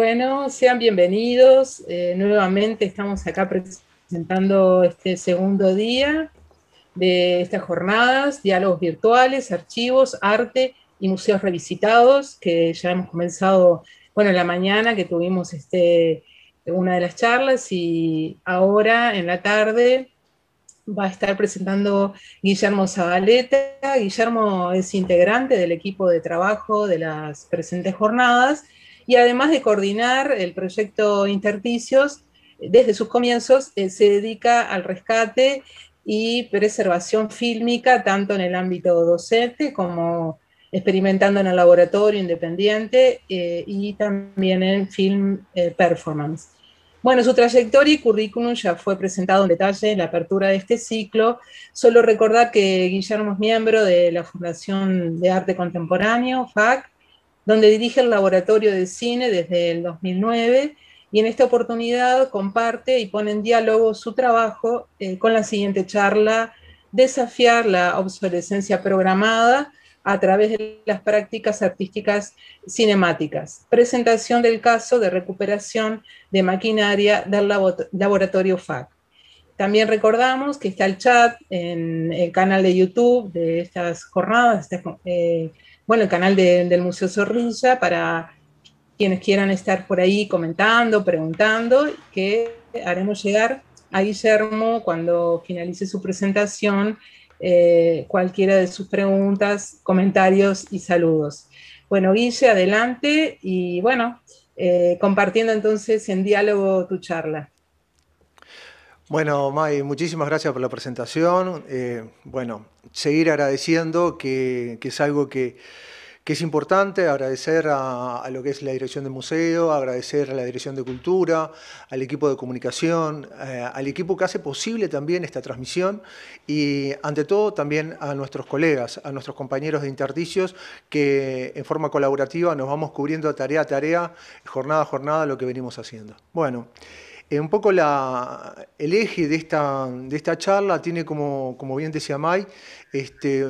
Bueno, sean bienvenidos. Eh, nuevamente estamos acá presentando este segundo día de estas jornadas, diálogos virtuales, archivos, arte y museos revisitados, que ya hemos comenzado, bueno, en la mañana que tuvimos este, una de las charlas y ahora en la tarde va a estar presentando Guillermo Zabaleta. Guillermo es integrante del equipo de trabajo de las presentes jornadas y además de coordinar el proyecto Interticios, desde sus comienzos eh, se dedica al rescate y preservación fílmica, tanto en el ámbito docente como experimentando en el laboratorio independiente eh, y también en film eh, performance. Bueno, su trayectoria y currículum ya fue presentado en detalle en la apertura de este ciclo. Solo recordar que Guillermo es miembro de la Fundación de Arte Contemporáneo, FAC, donde dirige el laboratorio de cine desde el 2009 y en esta oportunidad comparte y pone en diálogo su trabajo eh, con la siguiente charla, desafiar la obsolescencia programada a través de las prácticas artísticas cinemáticas. Presentación del caso de recuperación de maquinaria del laboratorio FAC. También recordamos que está el chat en el canal de YouTube de estas jornadas, eh, bueno, el canal del Museo Zorrilla para quienes quieran estar por ahí comentando, preguntando, que haremos llegar a Guillermo cuando finalice su presentación eh, cualquiera de sus preguntas, comentarios y saludos. Bueno, Guille, adelante y bueno, eh, compartiendo entonces en diálogo tu charla. Bueno, May, muchísimas gracias por la presentación. Eh, bueno, seguir agradeciendo, que, es algo que, es importante, agradecer a, lo que es la dirección de museo, agradecer a la dirección de cultura, al equipo de comunicación, eh, al equipo que hace posible también esta transmisión y ante todo también a nuestros colegas, a nuestros compañeros de Interdicios que en forma colaborativa nos vamos cubriendo tarea a tarea, jornada a jornada lo que venimos haciendo. Bueno. Eh, un poco el eje de esta, charla tiene, como, como bien decía Mai este,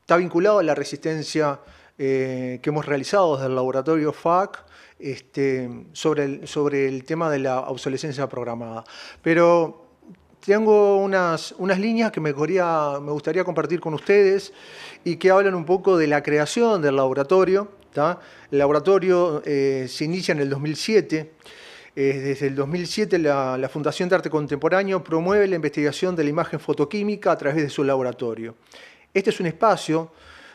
está vinculado a la resistencia eh, que hemos realizado desde el laboratorio FAC este, sobre, el, sobre el tema de la obsolescencia programada. Pero tengo unas, unas líneas que me gustaría, compartir con ustedes y que hablan un poco de la creación del laboratorio. El laboratorio eh, se inicia en el 2007 desde el 2007, la, Fundación de Arte Contemporáneo promueve la investigación de la imagen fotoquímica a través de su laboratorio. Este es un espacio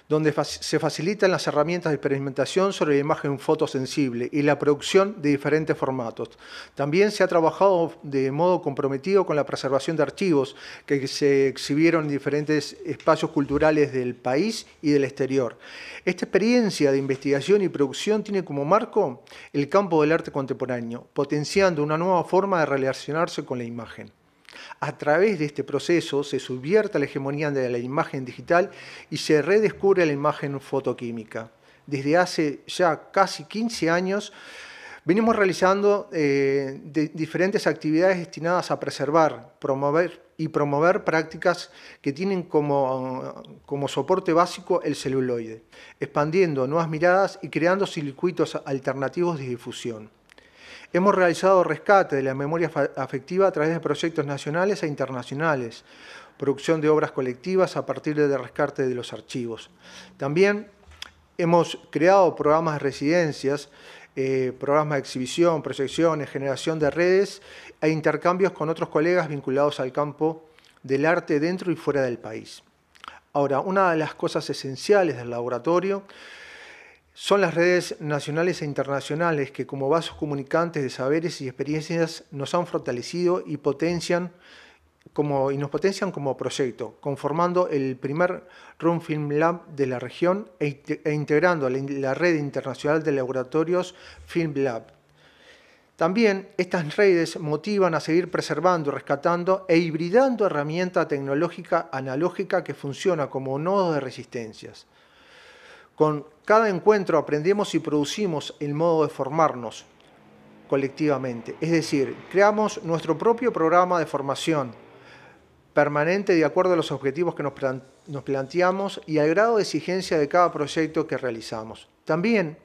donde se facilitan las herramientas de experimentación sobre la imagen fotosensible y la producción de diferentes formatos. También se ha trabajado de modo comprometido con la preservación de archivos que se exhibieron en diferentes espacios culturales del país y del exterior. Esta experiencia de investigación y producción tiene como marco el campo del arte contemporáneo, potenciando una nueva forma de relacionarse con la imagen. A través de este proceso se subvierte la hegemonía de la imagen digital y se redescubre la imagen fotoquímica. Desde hace ya casi 15 años venimos realizando eh, diferentes actividades destinadas a preservar, promover y promover prácticas que tienen como soporte básico el celuloide, expandiendo nuevas miradas y creando circuitos alternativos de difusión. Hemos realizado rescate de la memoria afectiva a través de proyectos nacionales e internacionales, producción de obras colectivas a partir del rescate de los archivos. También hemos creado programas de residencias, eh, programas de exhibición, proyecciones, generación de redes e intercambios con otros colegas vinculados al campo del arte dentro y fuera del país. Ahora, una de las cosas esenciales del laboratorio son las redes nacionales e internacionales que como vasos comunicantes de saberes y experiencias nos han fortalecido y potencian como, y nos potencian como proyecto, conformando el primer Room Film Lab de la región e, e integrando la, la red internacional de laboratorios Film Lab. También estas redes motivan a seguir preservando, rescatando e hibridando herramienta tecnológica analógica que funciona como nodo de resistencias, con cada encuentro aprendemos y producimos el modo de formarnos colectivamente, es decir, creamos nuestro propio programa de formación permanente de acuerdo a los objetivos que nos, nos planteamos y al grado de exigencia de cada proyecto que realizamos. También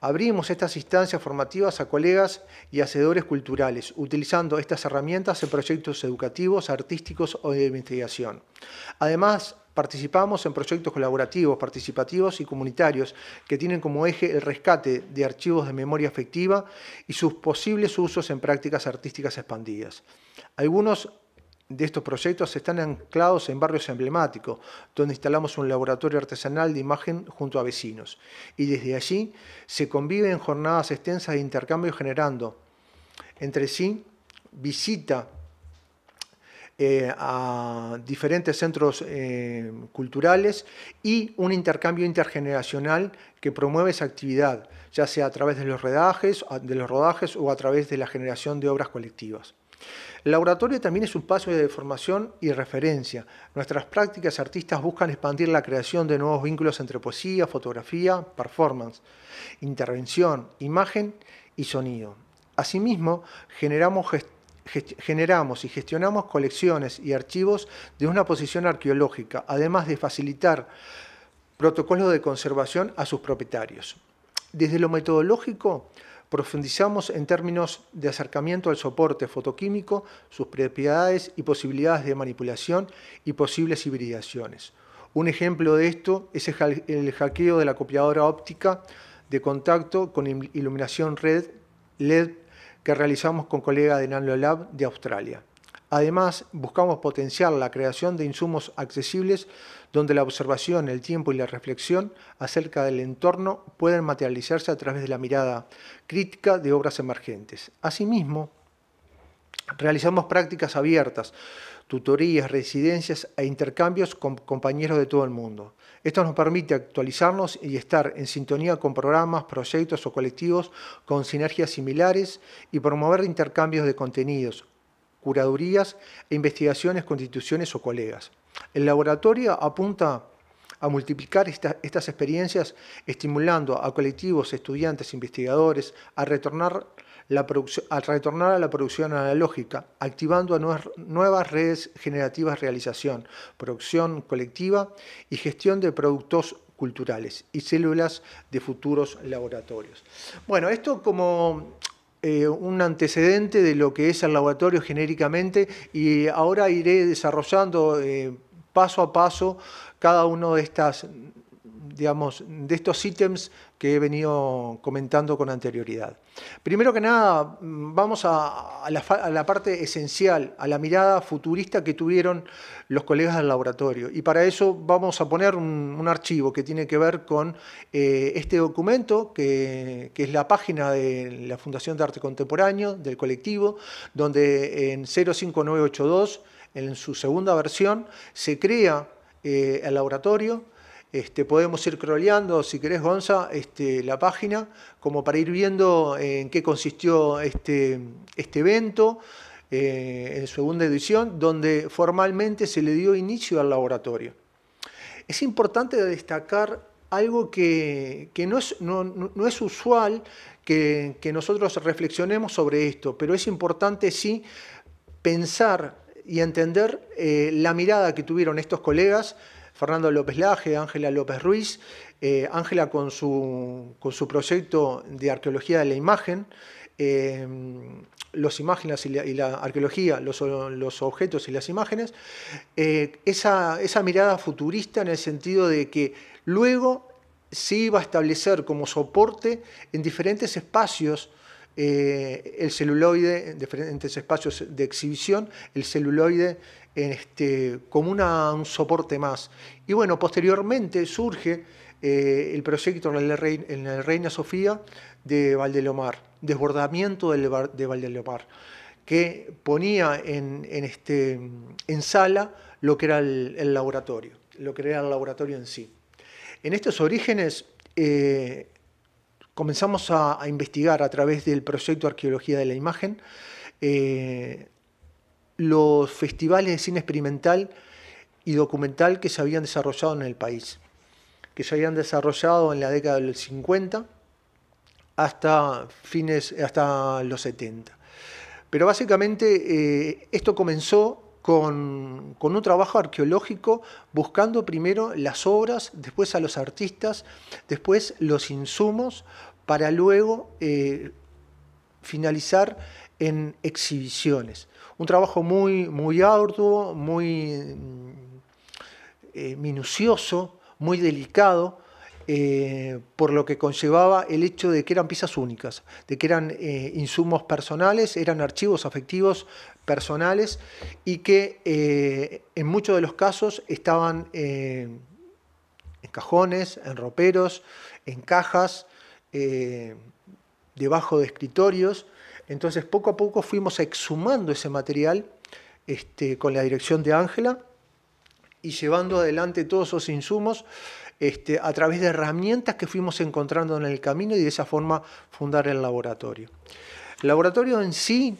abrimos estas instancias formativas a colegas y hacedores culturales, utilizando estas herramientas en proyectos educativos, artísticos o de investigación. Además, Participamos en proyectos colaborativos, participativos y comunitarios que tienen como eje el rescate de archivos de memoria afectiva y sus posibles usos en prácticas artísticas expandidas. Algunos de estos proyectos están anclados en barrios emblemáticos, donde instalamos un laboratorio artesanal de imagen junto a vecinos. Y desde allí se conviven jornadas extensas de intercambio generando entre sí visita eh, a diferentes centros eh, culturales y un intercambio intergeneracional que promueve esa actividad, ya sea a través de los rodajes, de los rodajes o a través de la generación de obras colectivas. El laboratorio también es un paso de formación y referencia. Nuestras prácticas artistas buscan expandir la creación de nuevos vínculos entre poesía, fotografía, performance, intervención, imagen y sonido. Asimismo, generamos gestión generamos y gestionamos colecciones y archivos de una posición arqueológica, además de facilitar protocolos de conservación a sus propietarios. Desde lo metodológico, profundizamos en términos de acercamiento al soporte fotoquímico, sus propiedades y posibilidades de manipulación y posibles hibridaciones. Un ejemplo de esto es el hackeo de la copiadora óptica de contacto con iluminación red LED que realizamos con colegas de Lab de Australia. Además, buscamos potenciar la creación de insumos accesibles donde la observación, el tiempo y la reflexión acerca del entorno pueden materializarse a través de la mirada crítica de obras emergentes. Asimismo, realizamos prácticas abiertas, tutorías, residencias e intercambios con compañeros de todo el mundo. Esto nos permite actualizarnos y estar en sintonía con programas, proyectos o colectivos con sinergias similares y promover intercambios de contenidos, curadurías e investigaciones con instituciones o colegas. El laboratorio apunta a multiplicar estas experiencias estimulando a colectivos, estudiantes, investigadores a retornar al retornar a la producción analógica, activando nuevas redes generativas de realización, producción colectiva y gestión de productos culturales y células de futuros laboratorios. Bueno, esto como eh, un antecedente de lo que es el laboratorio genéricamente y ahora iré desarrollando eh, paso a paso cada uno de estas digamos, de estos ítems que he venido comentando con anterioridad. Primero que nada, mm, vamos a, la, parte esencial, a la mirada futurista que tuvieron los colegas del laboratorio. Y para eso vamos a poner un, archivo que tiene que ver con eh, este documento, que, es la página de la Fundación de Arte Contemporáneo, del colectivo, donde en 05982, en su segunda versión, se crea eh, el laboratorio este, podemos ir croleando, si querés, Gonza, este, la página, como para ir viendo en qué consistió este, este evento, eh, en segunda edición, donde formalmente se le dio inicio al laboratorio. Es importante destacar algo que, no, es, usual que, nosotros reflexionemos sobre esto, pero es importante sí pensar y entender eh, la mirada que tuvieron estos colegas Fernando López Laje, Ángela López Ruiz, eh, Ángela con, su, proyecto de arqueología de la imagen, eh, los imágenes y la, arqueología, los, objetos y las imágenes, eh, esa, esa mirada futurista en el sentido de que luego se iba a establecer como soporte en diferentes espacios eh, el celuloide en diferentes espacios de exhibición, el celuloide este, como un soporte más. Y bueno, posteriormente surge eh, el proyecto en la, Reina, en Sofía de Valdelomar, desbordamiento del, de Valdelomar, que ponía en, este, en sala lo que era el, laboratorio, lo que era el laboratorio en sí. En estos orígenes, eh, comenzamos a, investigar a través del proyecto Arqueología de la Imagen eh, los festivales de cine experimental y documental que se habían desarrollado en el país, que se habían desarrollado en la década del 50 hasta fines, hasta los 70. Pero básicamente eh, esto comenzó con, un trabajo arqueológico buscando primero las obras, después a los artistas, después los insumos, para luego eh, finalizar en exhibiciones. Un trabajo muy, muy arduo, muy eh, minucioso, muy delicado, eh, por lo que conllevaba el hecho de que eran piezas únicas, de que eran insumos personales, eran archivos afectivos personales y que eh, en muchos de los casos estaban eh, en cajones, en roperos, en cajas, eh, debajo de escritorios. Entonces poco a poco fuimos exhumando ese material este, con la dirección de Ángela y llevando adelante todos esos insumos este, a través de herramientas que fuimos encontrando en el camino y de esa forma fundar el laboratorio. El laboratorio en sí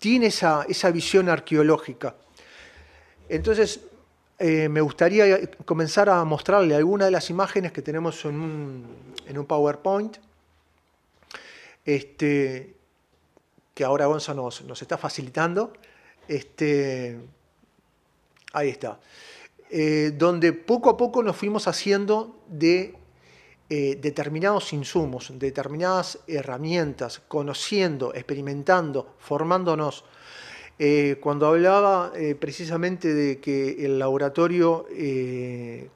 tiene esa, visión arqueológica. Entonces, eh, me gustaría comenzar a mostrarle algunas de las imágenes que tenemos en un, PowerPoint, este, que ahora Gonza nos, nos está facilitando. Este, ahí está. Eh, donde poco a poco nos fuimos haciendo de eh, determinados insumos, determinadas herramientas, conociendo, experimentando, formándonos. Eh, cuando hablaba eh, precisamente de que el laboratorio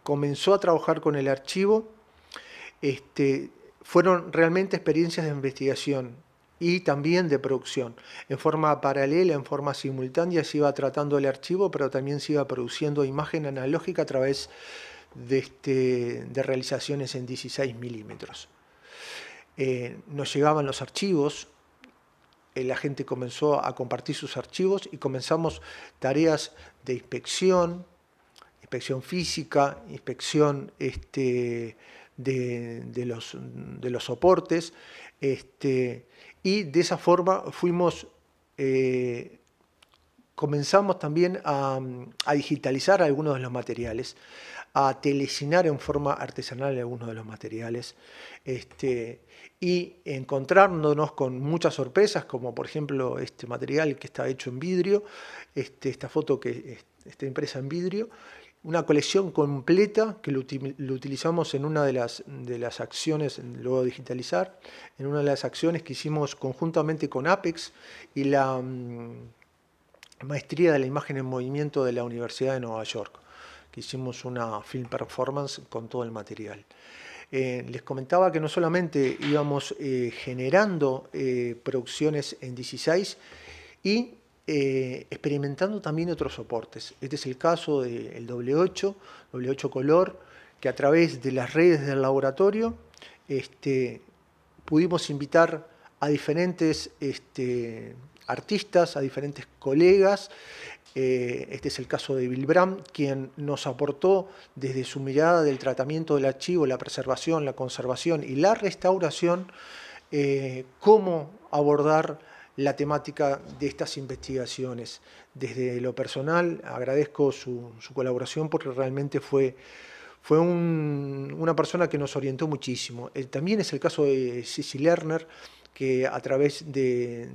comenzó a trabajar con el archivo, este, fueron realmente experiencias de investigación y también de producción. En forma paralela, en forma simultánea, se iba tratando el archivo, pero también se iba produciendo imagen analógica a través este, de, realizaciones en 16 milímetros. Eh, nos llegaban los archivos, la gente comenzó a compartir sus archivos y comenzamos tareas de inspección, inspección física, inspección este, de, los, soportes, este, y de esa forma fuimos... Eh, comenzamos también a, digitalizar algunos de los materiales a telecinar en forma artesanal algunos de los materiales este, y encontrándonos con muchas sorpresas, como por ejemplo este material que está hecho en vidrio, este, esta foto que está impresa en vidrio, una colección completa que lo, utilizamos en una de las, de las acciones, luego digitalizar, en una de las acciones que hicimos conjuntamente con Apex y la... Mm, maestría de la imagen en movimiento de la Universidad de Nueva York hicimos una film performance con todo el material. Eh, les comentaba que no solamente íbamos eh, generando eh, producciones en 16 y experimentando también otros soportes. Este es el caso del W8, W8 Color, que a través de las redes del laboratorio este, pudimos invitar a diferentes este, artistas, a diferentes colegas, eh, este es el caso de Bilbram, quien nos aportó desde su mirada del tratamiento del archivo, la preservación, la conservación y la restauración, eh, cómo abordar la temática de estas investigaciones. Desde lo personal, agradezco su, colaboración porque realmente fue una persona que nos orientó muchísimo. Eh, también es el caso de Cici Lerner, que a través de,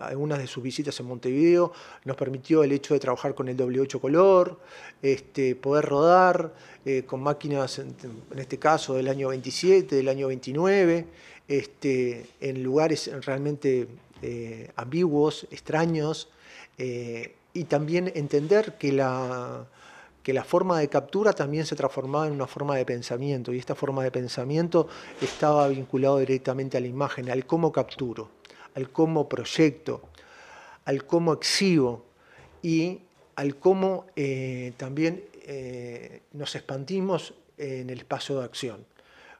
algunas de sus visitas en Montevideo nos permitió el hecho de trabajar con el W8 color, este, poder rodar eh, con máquinas, en este caso del año 27, del año 29, este, en lugares realmente eh, ambiguos, extraños, eh, y también entender que la, que la forma de captura también se transformaba en una forma de pensamiento y esta forma de pensamiento estaba vinculado directamente a la imagen, al cómo capturo, al cómo proyecto, al cómo exhibo y al cómo eh, también eh, nos expandimos en el espacio de acción,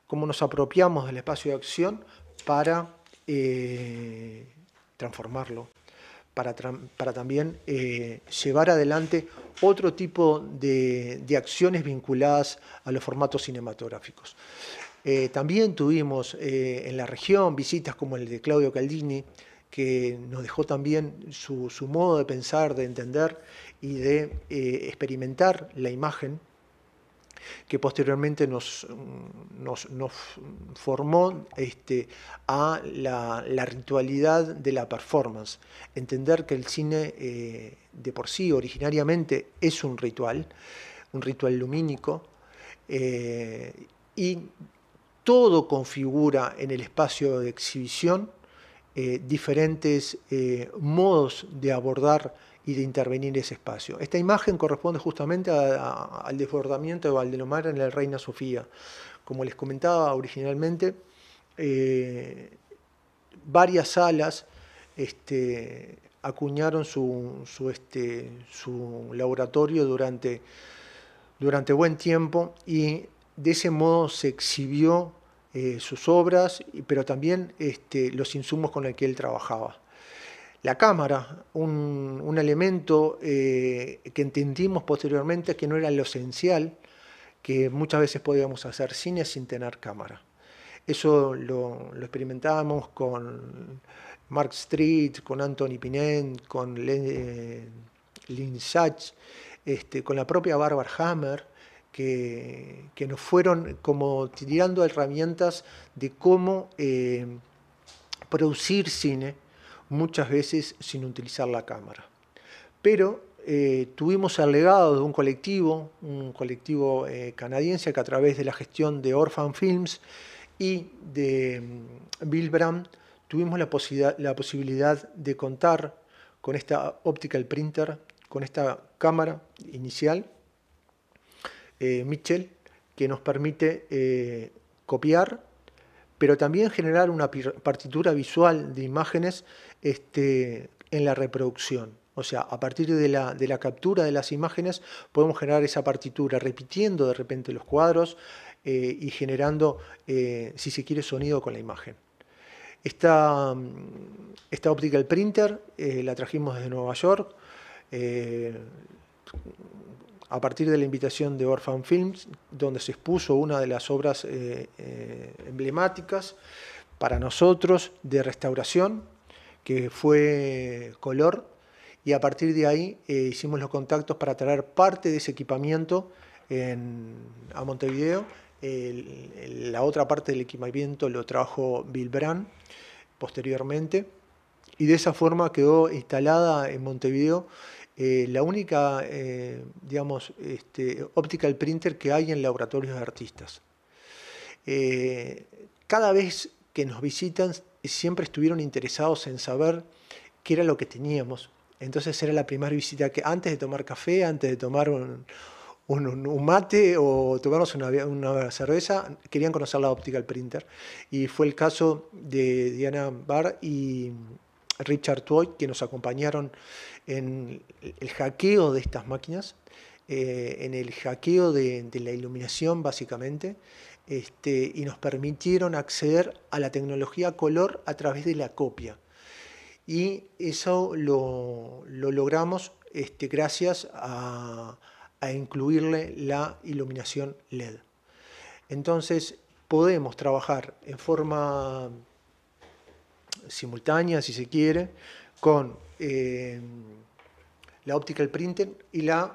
cómo nos apropiamos del espacio de acción para eh, transformarlo, para, para también llevar adelante otro tipo de, acciones vinculadas a los formatos cinematográficos. Eh, también tuvimos eh, en la región visitas como el de Claudio Caldini, que nos dejó también su, modo de pensar, de entender y de eh, experimentar la imagen, que posteriormente nos, nos, formó este, a la, la, ritualidad de la performance, entender que el cine de por sí originariamente es un ritual, un ritual lumínico, eh, y todo configura en el espacio de exhibición eh, diferentes eh, modos de abordar y de intervenir ese espacio. Esta imagen corresponde justamente al desbordamiento de Valdelomar en la Reina Sofía. Como les comentaba originalmente, varias salas este, acuñaron su, este, su laboratorio durante, durante buen tiempo y de ese modo se exhibió eh, sus obras, pero también este, los insumos con los que él trabajaba. La cámara, un, elemento eh, que entendimos posteriormente que no era lo esencial, que muchas veces podíamos hacer cine sin tener cámara. Eso lo, lo experimentábamos con Mark Street, con Anthony pinet, con eh, Lynn Sachs, este, con la propia Barbara Hammer, que, que, nos fueron como tirando herramientas de cómo eh, producir cine muchas veces sin utilizar la cámara. Pero eh, tuvimos el legado de un colectivo, un colectivo canadiense que a través de la gestión de Orphan Films y de mm, Bill Brandt tuvimos la, la posibilidad de contar con esta optical printer, con esta cámara inicial eh, Mitchell, que nos permite eh, copiar, pero también generar una partitura visual de imágenes este, en la reproducción. O sea, a partir de la, captura de las imágenes podemos generar esa partitura repitiendo de repente los cuadros eh, y generando, si se quiere, sonido con la imagen. Esta, esta optical printer eh, la trajimos desde Nueva York eh, a partir de la invitación de Orphan Films, donde se expuso una de las obras eh, emblemáticas para nosotros de restauración, que fue Color, y a partir de ahí hicimos los contactos para traer parte de ese equipamiento a Montevideo la otra parte del equipamiento lo trabajó Bill posteriormente. Y de esa forma quedó instalada en Montevideo eh, la única, eh, digamos, este, optical printer que hay en laboratorios de artistas. Eh, cada vez que nos visitan siempre estuvieron interesados en saber qué era lo que teníamos. Entonces era la primera visita que antes de tomar café, antes de tomar un, un, mate o tomarnos una, cerveza, querían conocer la óptica del printer. Y fue el caso de Diana Barr y Richard Toy, que nos acompañaron en el hackeo de estas máquinas, eh, en el hackeo de, la iluminación básicamente, este, y nos permitieron acceder a la tecnología color a través de la copia. Y eso lo, lo logramos este, gracias a, a incluirle la iluminación LED. Entonces podemos trabajar en forma simultánea, si se quiere, con eh, la optical printer y la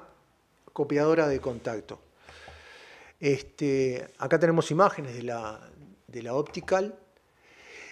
copiadora de contacto. Este, acá tenemos imágenes de la, optical.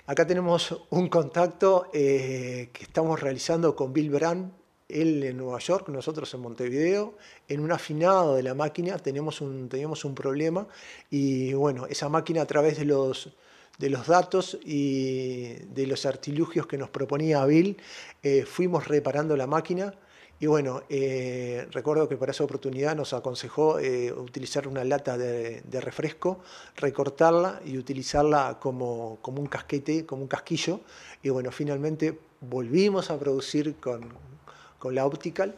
Acá tenemos un contacto eh, que estamos realizando con Bill Brand él en Nueva York, nosotros en Montevideo, en un afinado de la máquina teníamos un, teníamos un problema y bueno, esa máquina a través de los, de los datos y de los artilugios que nos proponía Bill, eh, fuimos reparando la máquina. Y bueno, eh, recuerdo que para esa oportunidad nos aconsejó eh, utilizar una lata de, de, refresco, recortarla y utilizarla como, como un casquete, como un casquillo. Y bueno, finalmente volvimos a producir con, con la Optical.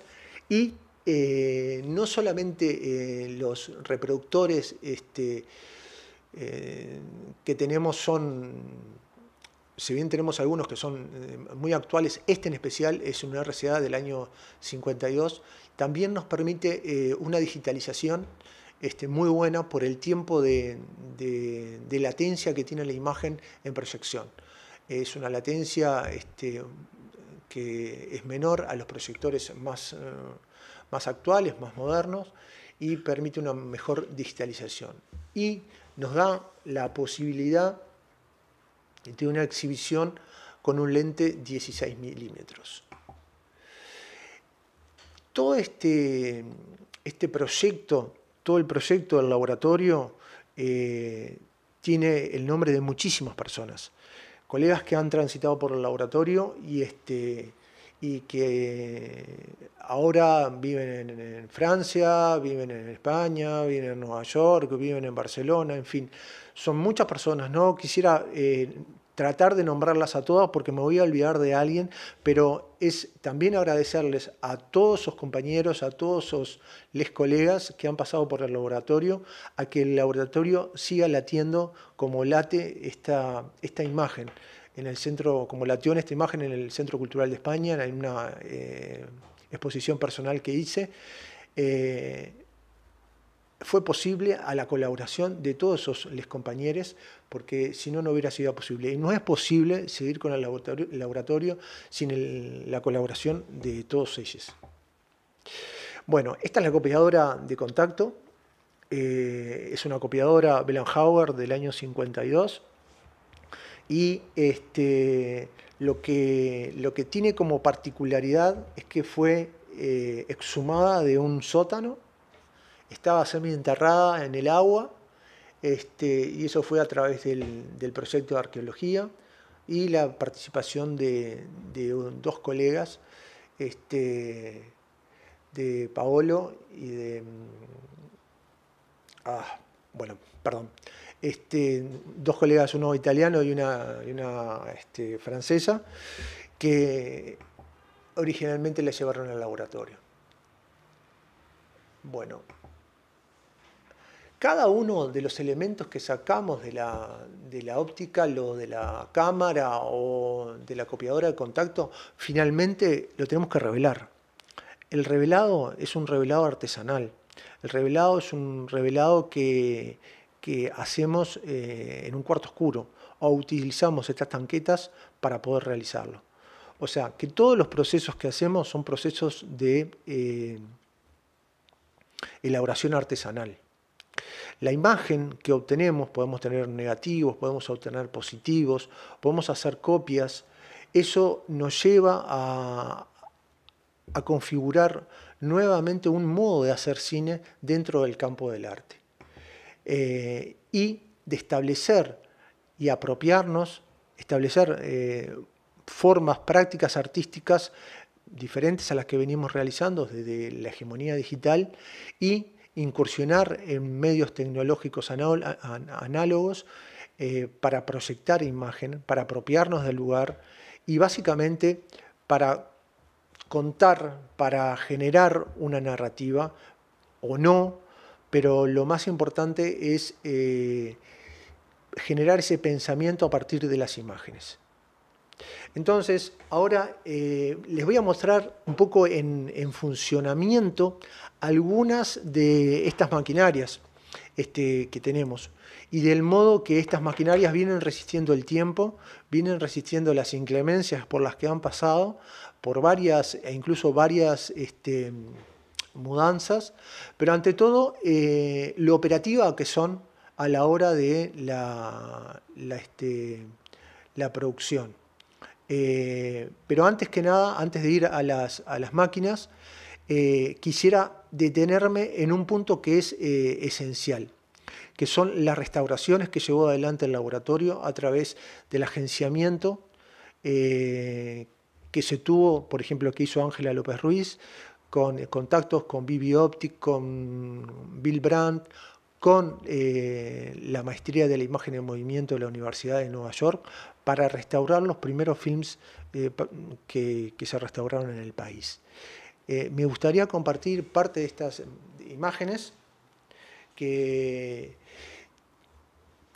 Y eh, no solamente eh, los reproductores este, eh, que tenemos son, si bien tenemos algunos que son muy actuales, este en especial es una RCA del año 52, también nos permite una digitalización este, muy buena por el tiempo de, latencia que tiene la imagen en proyección. Es una latencia este, que es menor a los proyectores eh, más, actuales, más modernos, y permite una mejor digitalización. Y nos da la posibilidad de una exhibición con un lente 16 milímetros. Todo este, este, proyecto, todo el proyecto del laboratorio, eh, tiene el nombre de muchísimas personas colegas que han transitado por el laboratorio y, este, y que ahora viven en, Francia, viven en España, viven en Nueva York, viven en Barcelona, en fin. Son muchas personas, ¿no? Quisiera eh, tratar de nombrarlas a todas porque me voy a olvidar de alguien, pero es también agradecerles a todos sus compañeros, a todos sus les colegas que han pasado por el laboratorio, a que el laboratorio siga latiendo como late esta, esta imagen en el centro, como latió en esta imagen en el Centro Cultural de España, en una eh, exposición personal que hice. Eh, fue posible a la colaboración de todos esos compañeros, porque si no, no hubiera sido posible. Y no es posible seguir con el laboratorio, sin la colaboración de todos ellos. Bueno, esta es la copiadora de contacto. Eh, es una copiadora Bellenhauer del año 52. Y este, lo, que, lo que tiene como particularidad es que fue eh, exhumada de un sótano estaba semi enterrada en el agua, este, y eso fue a través del, proyecto de arqueología y la participación de, dos colegas, este, de Paolo y de... Mm, ah, bueno, perdón. Este, dos colegas, uno italiano y una, una este, francesa, que originalmente la llevaron al laboratorio. Bueno, cada uno de los elementos que sacamos de la, óptica, lo de la cámara o de la copiadora de contacto, finalmente lo tenemos que revelar. El revelado es un revelado artesanal. El revelado es un revelado que, hacemos eh, en un cuarto oscuro o utilizamos estas tanquetas para poder realizarlo. O sea, que todos los procesos que hacemos son procesos de eh, elaboración artesanal. La imagen que obtenemos, podemos tener negativos, podemos obtener positivos, podemos hacer copias. Eso nos lleva a, configurar nuevamente un modo de hacer cine dentro del campo del arte eh, y de establecer y apropiarnos, establecer eh, formas prácticas artísticas diferentes a las que venimos realizando desde la hegemonía digital y incursionar en medios tecnológicos análogos eh, para proyectar imagen, para apropiarnos del lugar y básicamente para contar, para generar una narrativa o no, pero lo más importante es eh, generar ese pensamiento a partir de las imágenes. Entonces, ahora eh, les voy a mostrar un poco en, funcionamiento algunas de estas maquinarias este, que tenemos y del modo que estas maquinarias vienen resistiendo el tiempo, vienen resistiendo las inclemencias por las que han pasado, por varias e incluso varias este, mudanzas, pero ante todo eh, lo operativa que son a la hora de la este, producción. Eh, pero antes que nada, antes de ir a las, máquinas, eh, quisiera detenerme en un punto que es eh, esencial, que son las restauraciones que llevó adelante el laboratorio a través del agenciamiento que se tuvo, por ejemplo, que hizo Ángela López Ruiz, con contactos con Vivi Optic, con Bill Brandt, con la maestría de la imagen en movimiento de la Universidad de Nueva York para restaurar los primeros films eh, que, se restauraron en el país. Eh, me gustaría compartir parte de estas imágenes que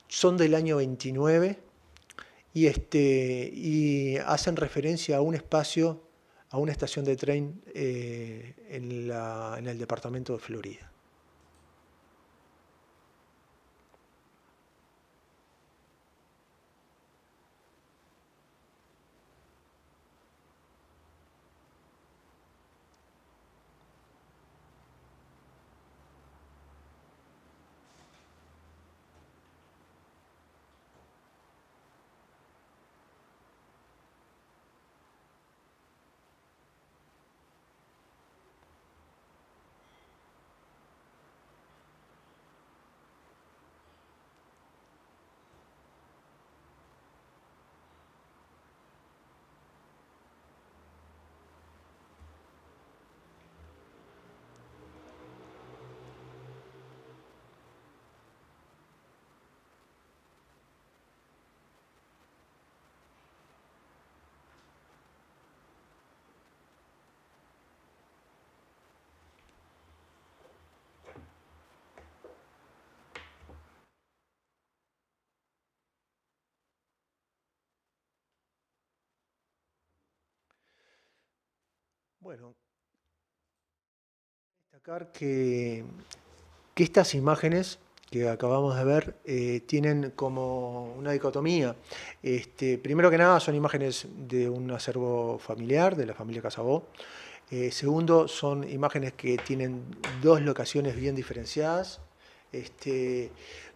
son del año 29 y, este, y hacen referencia a un espacio, a una estación de tren eh, en el departamento de Florida. Bueno, destacar que, estas imágenes que acabamos de ver eh, tienen como una dicotomía. Este, primero que nada son imágenes de un acervo familiar, de la familia Casabó. Eh, segundo, son imágenes que tienen dos locaciones bien diferenciadas. Este,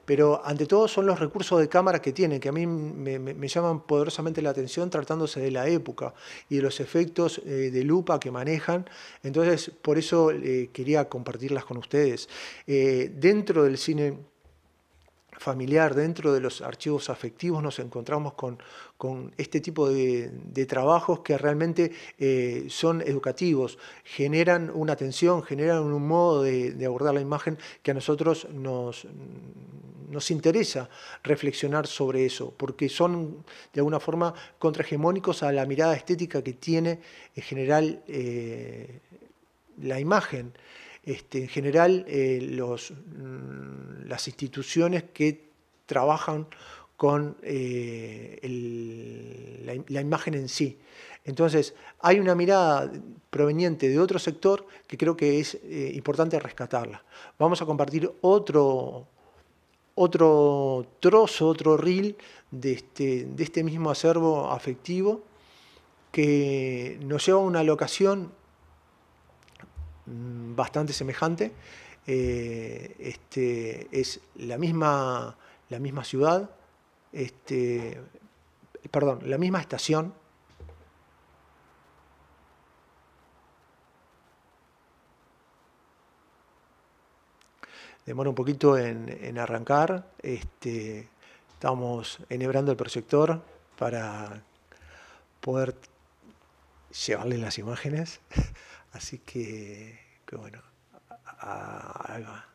pero ante todo son los recursos de cámara que tienen, que a mí me, llaman poderosamente la atención tratándose de la época y de los efectos eh, de lupa que manejan. Entonces, por eso eh, quería compartirlas con ustedes. Eh, dentro del cine familiar, dentro de los archivos afectivos nos encontramos con, con este tipo de, trabajos que realmente eh, son educativos, generan una atención, generan un modo de, abordar la imagen que a nosotros nos, nos, interesa reflexionar sobre eso, porque son de alguna forma contrahegemónicos a la mirada estética que tiene en general eh, la imagen. Este, en general, eh, mm, las instituciones que trabajan con eh, la, imagen en sí. Entonces, hay una mirada proveniente de otro sector que creo que es eh, importante rescatarla. Vamos a compartir otro, otro trozo, otro reel de este, de este mismo acervo afectivo que nos lleva a una locación Mm, bastante semejante. Eh, este, es la misma, la misma ciudad, este, perdón, la misma estación. Demora un poquito en, arrancar. Este, estamos enhebrando el proyector para poder llevarle las imágenes. Así que, bueno, a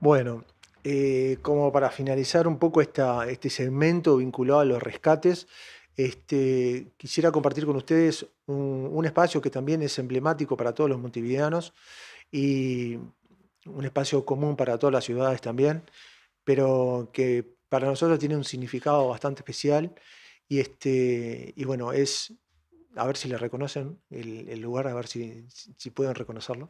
Bueno, eh, como para finalizar un poco este segmento vinculado a los rescates, este, quisiera compartir con ustedes un, espacio que también es emblemático para todos los montevideanos y un espacio común para todas las ciudades también, pero que para nosotros tiene un significado bastante especial y, este, bueno, es, a ver si le reconocen el, lugar, a ver si pueden reconocerlo.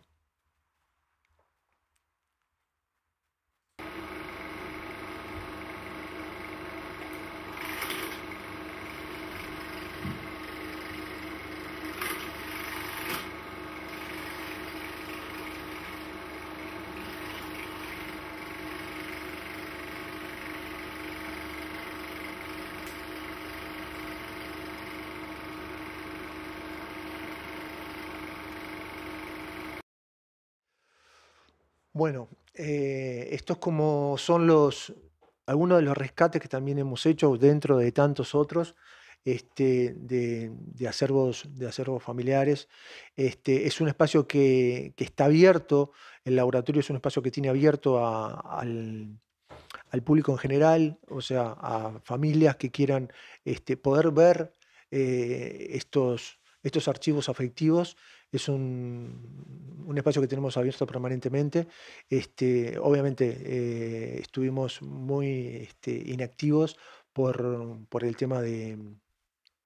Bueno, eh, estos como son los algunos de los rescates que también hemos hecho dentro de tantos otros este, de, acervos, de acervos familiares. Este, es un espacio que, está abierto, el laboratorio es un espacio que tiene abierto al, público en general, o sea, a familias que quieran este, poder ver eh, estos archivos afectivos es un, espacio que tenemos abierto permanentemente. Este, obviamente eh, estuvimos muy este, inactivos por, el tema de,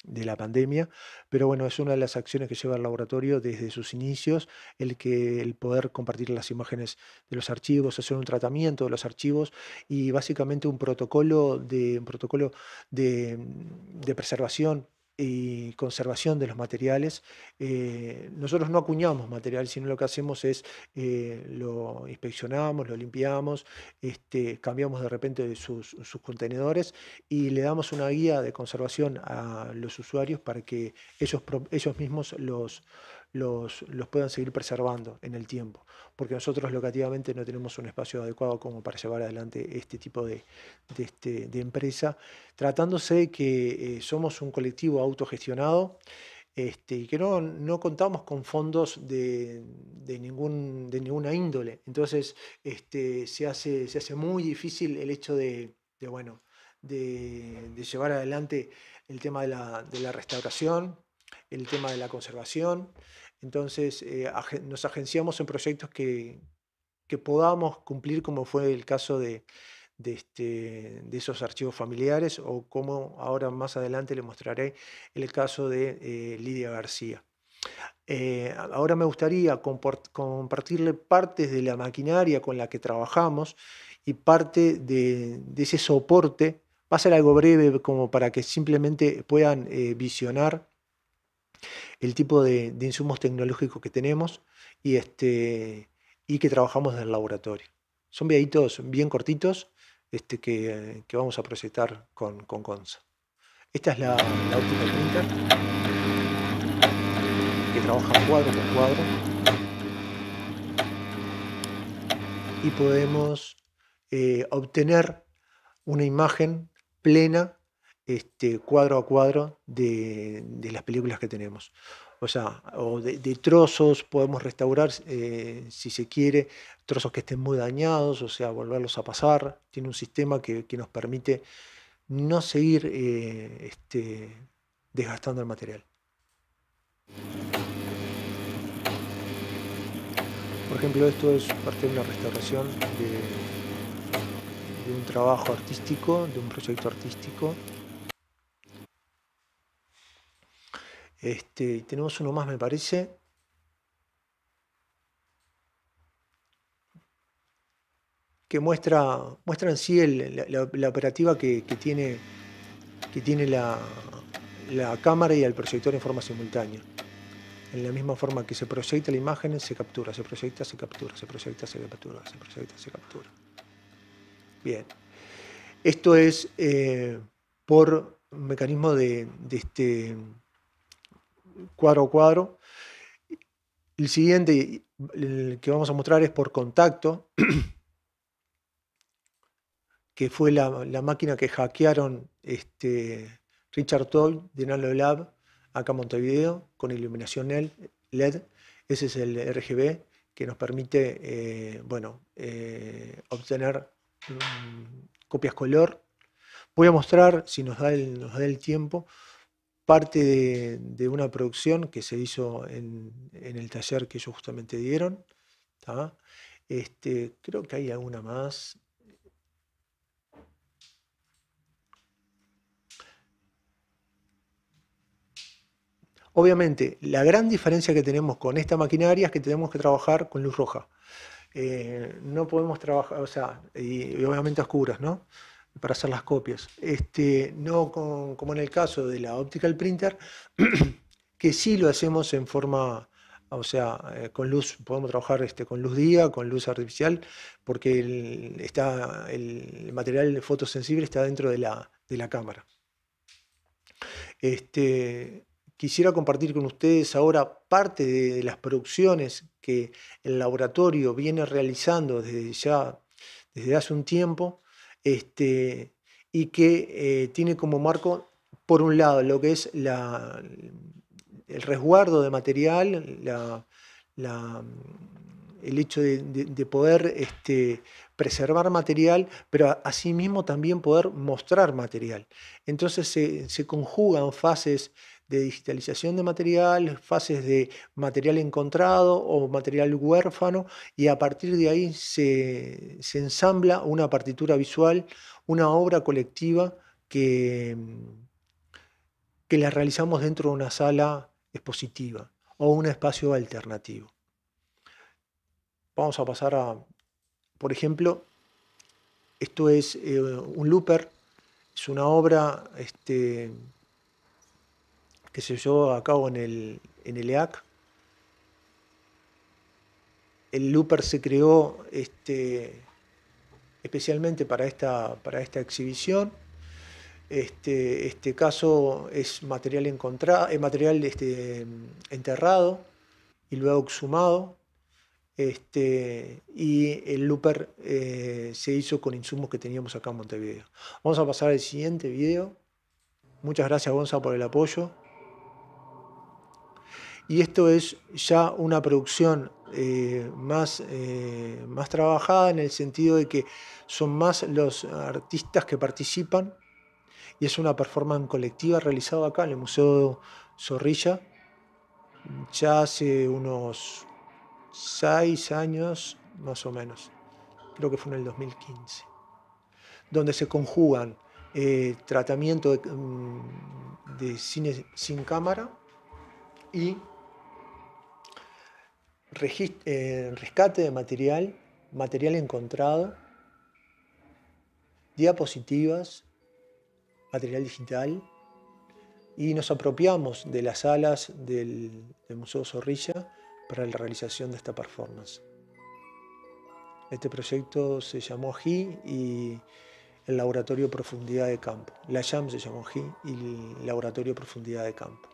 la pandemia, pero bueno, es una de las acciones que lleva el laboratorio desde sus inicios, el, que, el poder compartir las imágenes de los archivos, hacer un tratamiento de los archivos y básicamente un protocolo de, protocolo de, de preservación y conservación de los materiales. Eh, nosotros no acuñamos material, sino lo que hacemos es eh, lo inspeccionamos, lo limpiamos, este, cambiamos de repente sus, sus, contenedores y le damos una guía de conservación a los usuarios para que ellos, ellos mismos los, los, puedan seguir preservando en el tiempo, porque nosotros locativamente no tenemos un espacio adecuado como para llevar adelante este tipo de, este, empresa, tratándose de que eh, somos un colectivo autogestionado. Este, y que no, no, contamos con fondos de, ningún, de ninguna índole. Entonces este, se, hace, se, hace, muy difícil el hecho de, bueno, llevar adelante el tema de la, de la restauración, el tema de la conservación, entonces eh, nos agenciamos en proyectos que, podamos cumplir, como fue el caso este, de, esos archivos familiares, o como ahora más adelante le mostraré el caso de eh, Lidia García. Eh, ahora me gustaría compartirle partes de la maquinaria con la que trabajamos y parte de, de ese soporte. Va a ser algo breve como para que simplemente puedan visionar el tipo de, insumos tecnológicos que tenemos y, este, y que trabajamos en el laboratorio. Son videitos bien cortitos este, que, vamos a proyectar con, con Consa. Esta es la, la óptica que trabaja cuadro por cuadro y podemos eh, obtener una imagen plena este, cuadro a cuadro de, las películas que tenemos. O sea, de, trozos podemos restaurar, eh, si se quiere, trozos que estén muy dañados, o sea, volverlos a pasar. Tiene un sistema que, nos permite no seguir eh, este, desgastando el material. Por ejemplo, esto es parte de una restauración de, de un trabajo artístico, de un proyecto artístico Este, tenemos uno más, me parece. que muestra, muestra en sí la, operativa que, tiene, que tiene la, cámara y el proyector en forma simultánea. En la misma forma que se proyecta la imagen, se captura, se proyecta, se captura, se proyecta, se captura, se proyecta, se captura. Bien. Esto es eh, por mecanismo de, de este, cuadro a cuadro. El siguiente que vamos a mostrar es por contacto, que fue la, máquina que hackearon este, Richard Toll de Nalo Lab acá Montevideo con iluminación LED. Ese es el RGB que nos permite eh, bueno, eh, obtener mm, copias color. Voy a mostrar, si nos da el, nos da el tiempo, parte de, una producción que se hizo en, el taller que ellos justamente dieron. Este, creo que hay alguna más. Obviamente, la gran diferencia que tenemos con esta maquinaria es que tenemos que trabajar con luz roja. Eh, no podemos trabajar, o sea, y, obviamente oscuras, ¿no? para hacer las copias. Este, no como en el caso de la optical printer, que sí lo hacemos en forma, o sea, eh, con luz, podemos trabajar este, con luz día, con luz artificial, porque el, está, el material fotosensible está dentro de la, de la cámara. Este, quisiera compartir con ustedes ahora parte de las producciones que el laboratorio viene realizando desde ya, desde hace un tiempo, este, y que eh, tiene como marco, por un lado, lo que es el resguardo de material, el hecho de, poder este, preservar material, pero asimismo también poder mostrar material. Entonces se, se conjugan fases de digitalización de material, fases de material encontrado o material huérfano, y a partir de ahí se, ensambla una partitura visual, una obra colectiva que, que la realizamos dentro de una sala expositiva o un espacio alternativo. Vamos a pasar a, por ejemplo, esto es eh, un looper, es una obra este, que se llevó a cabo en el, el EAC. El Looper se creó este, especialmente para esta, para esta exhibición. Este, este caso es material, encontrado, material este, enterrado y luego exhumado. Este, y el looper eh, se hizo con insumos que teníamos acá en Montevideo. Vamos a pasar al siguiente video. Muchas gracias Gonza por el apoyo y esto es ya una producción eh, más, eh, más trabajada en el sentido de que son más los artistas que participan y es una performance colectiva realizada acá en el Museo Zorrilla ya hace unos seis años más o menos, creo que fue en el 2015, donde se conjugan eh, tratamiento de, mm, de cine sin cámara y eh, rescate de material, material encontrado, diapositivas, material digital, y nos apropiamos de las salas del, Museo Zorrilla para la realización de esta performance. Este proyecto se llamó GI y el Laboratorio Profundidad de Campo. La JAM se llamó GI y el Laboratorio Profundidad de Campo.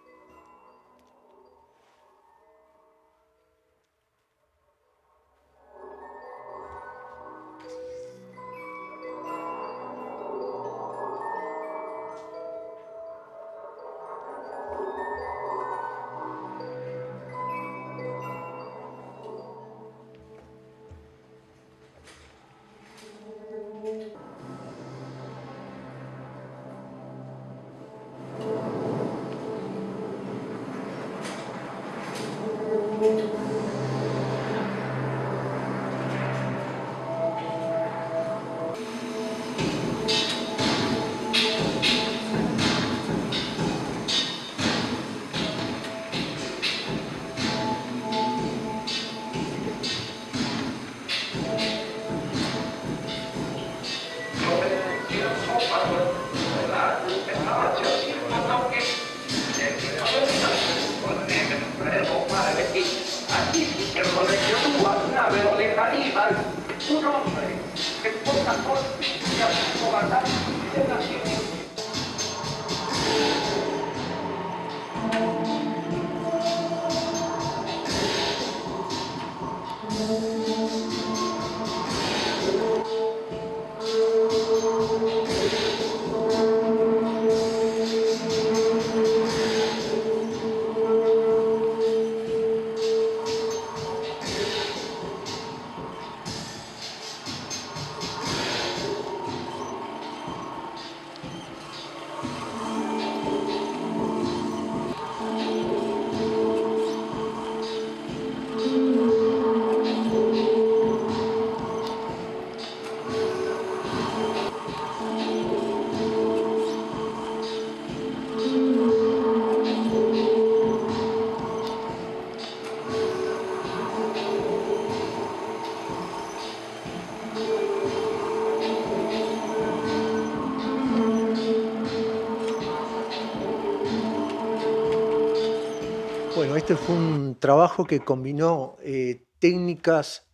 este fue un trabajo que combinó eh, técnicas,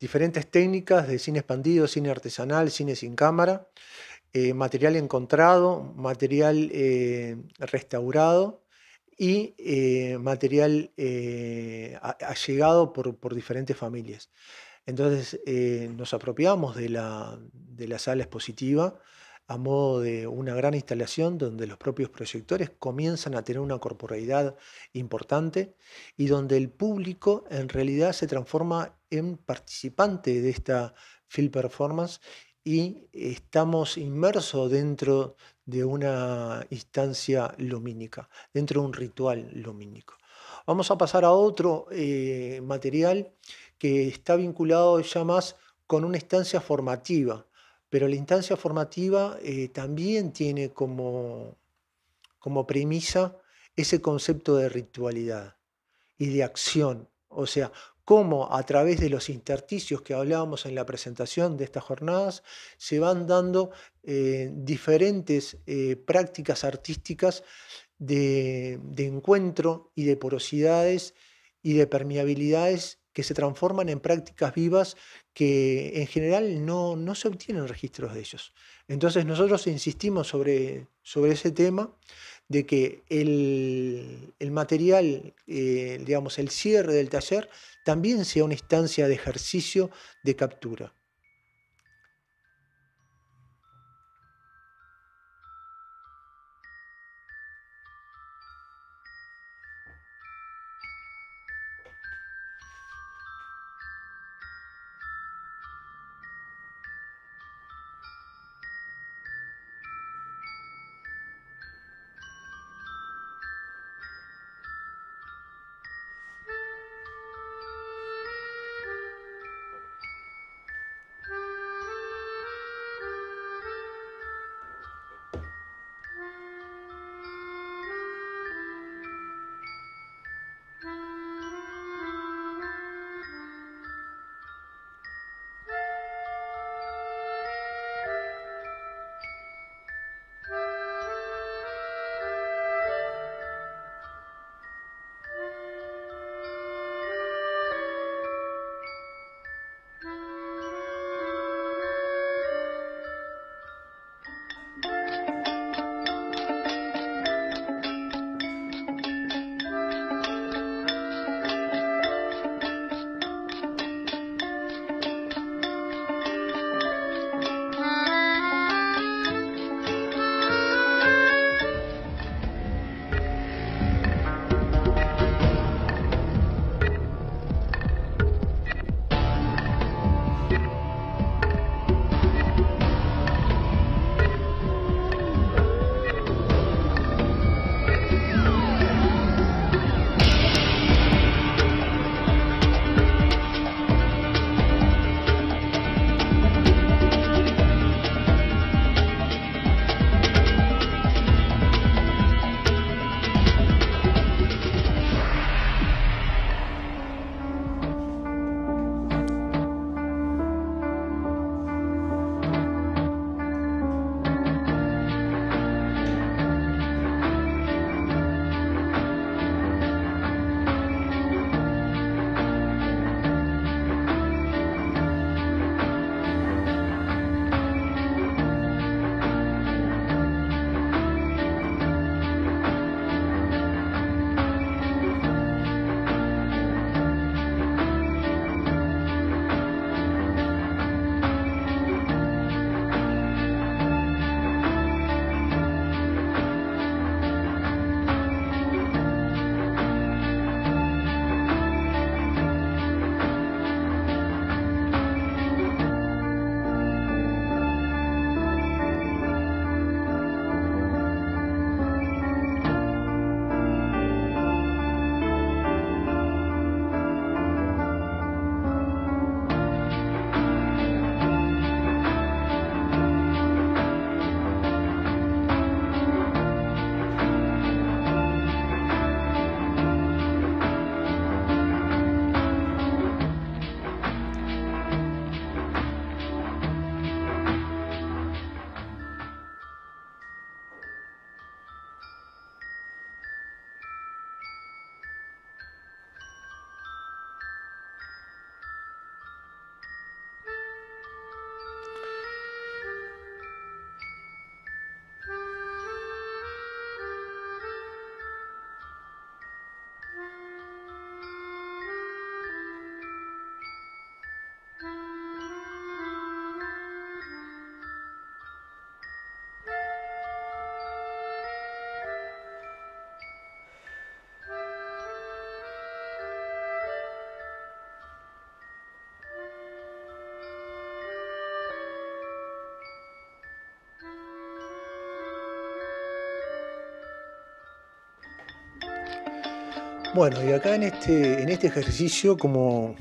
diferentes técnicas de cine expandido, cine artesanal, cine sin cámara, eh, material encontrado, material eh, restaurado y material allegado por, diferentes familias. Entonces nos apropiamos de la, sala expositiva a modo de una gran instalación donde los propios proyectores comienzan a tener una corporalidad importante y donde el público en realidad se transforma en participante de esta Field performance y estamos inmersos dentro de una instancia lumínica, dentro de un ritual lumínico. Vamos a pasar a otro eh, material que está vinculado ya más con una instancia formativa, pero la instancia formativa eh, también tiene como, como premisa ese concepto de ritualidad y de acción. O sea, cómo a través de los intersticios que hablábamos en la presentación de estas jornadas se van dando eh, diferentes eh, prácticas artísticas de, de, encuentro y de porosidades y de permeabilidades que se transforman en prácticas vivas que en general no, se obtienen registros de ellos. Entonces nosotros insistimos sobre, sobre ese tema de que el, material, eh, digamos, el cierre del taller también sea una instancia de ejercicio de captura. Bueno, y acá este, en este, ejercicio, como,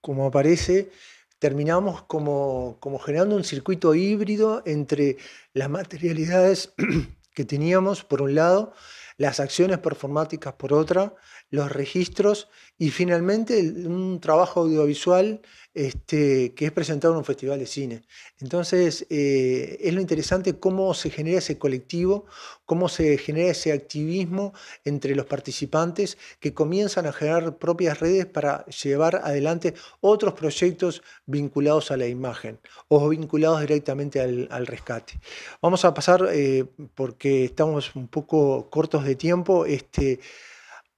como aparece, terminamos como, como generando un circuito híbrido entre las materialidades que teníamos, por un lado, las acciones performáticas por otra, los registros y finalmente un trabajo audiovisual este, que es presentado en un festival de cine. Entonces, eh, es lo interesante cómo se genera ese colectivo, cómo se genera ese activismo entre los participantes que comienzan a generar propias redes para llevar adelante otros proyectos vinculados a la imagen o vinculados directamente al, rescate. Vamos a pasar, eh, porque estamos un poco cortos de tiempo, este,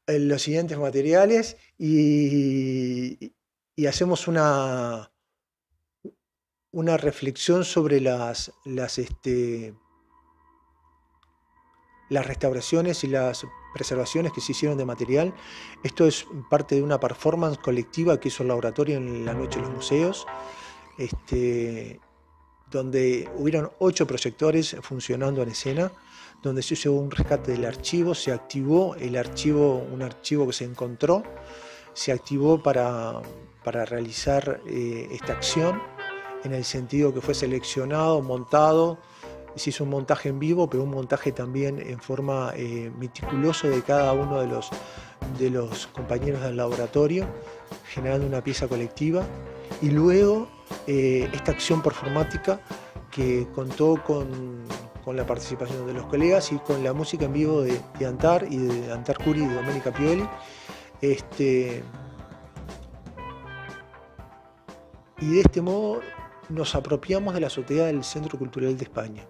los siguientes materiales y, y hacemos una, una reflexión sobre las, este, las restauraciones y las preservaciones que se hicieron de material. Esto es parte de una performance colectiva que hizo el laboratorio en la noche de los museos, este, donde hubieron ocho proyectores funcionando en escena, donde se hizo un rescate del archivo, se activó el archivo, un archivo que se encontró, se activó para para realizar eh, esta acción, en el sentido que fue seleccionado, montado, se hizo un montaje en vivo, pero un montaje también en forma eh, meticuloso de cada uno de los, de los compañeros del laboratorio, generando una pieza colectiva. Y luego eh, esta acción performática que contó con, con, la participación de los colegas y con la música en vivo de, Antar y de Antar Curi y de Domenica Pioli. Este, y de este modo nos apropiamos de la azotea del Centro Cultural de España.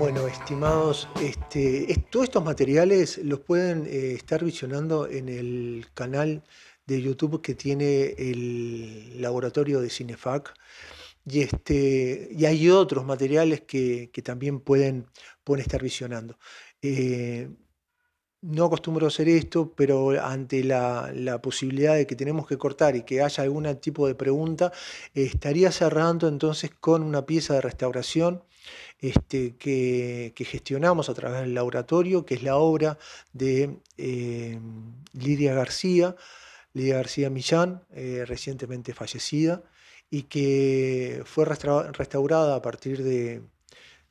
Bueno, estimados, este, todos estos materiales los pueden eh, estar visionando en el canal de YouTube que tiene el laboratorio de Cinefac. Y, este, y hay otros materiales que, también pueden, pueden, estar visionando. Eh, no acostumbro a hacer esto, pero ante la, posibilidad de que tenemos que cortar y que haya algún tipo de pregunta, eh, estaría cerrando entonces con una pieza de restauración este, que, gestionamos a través del laboratorio, que es la obra de eh, Lidia García, Lidia García Millán, eh, recientemente fallecida, y que fue restaurada a partir de,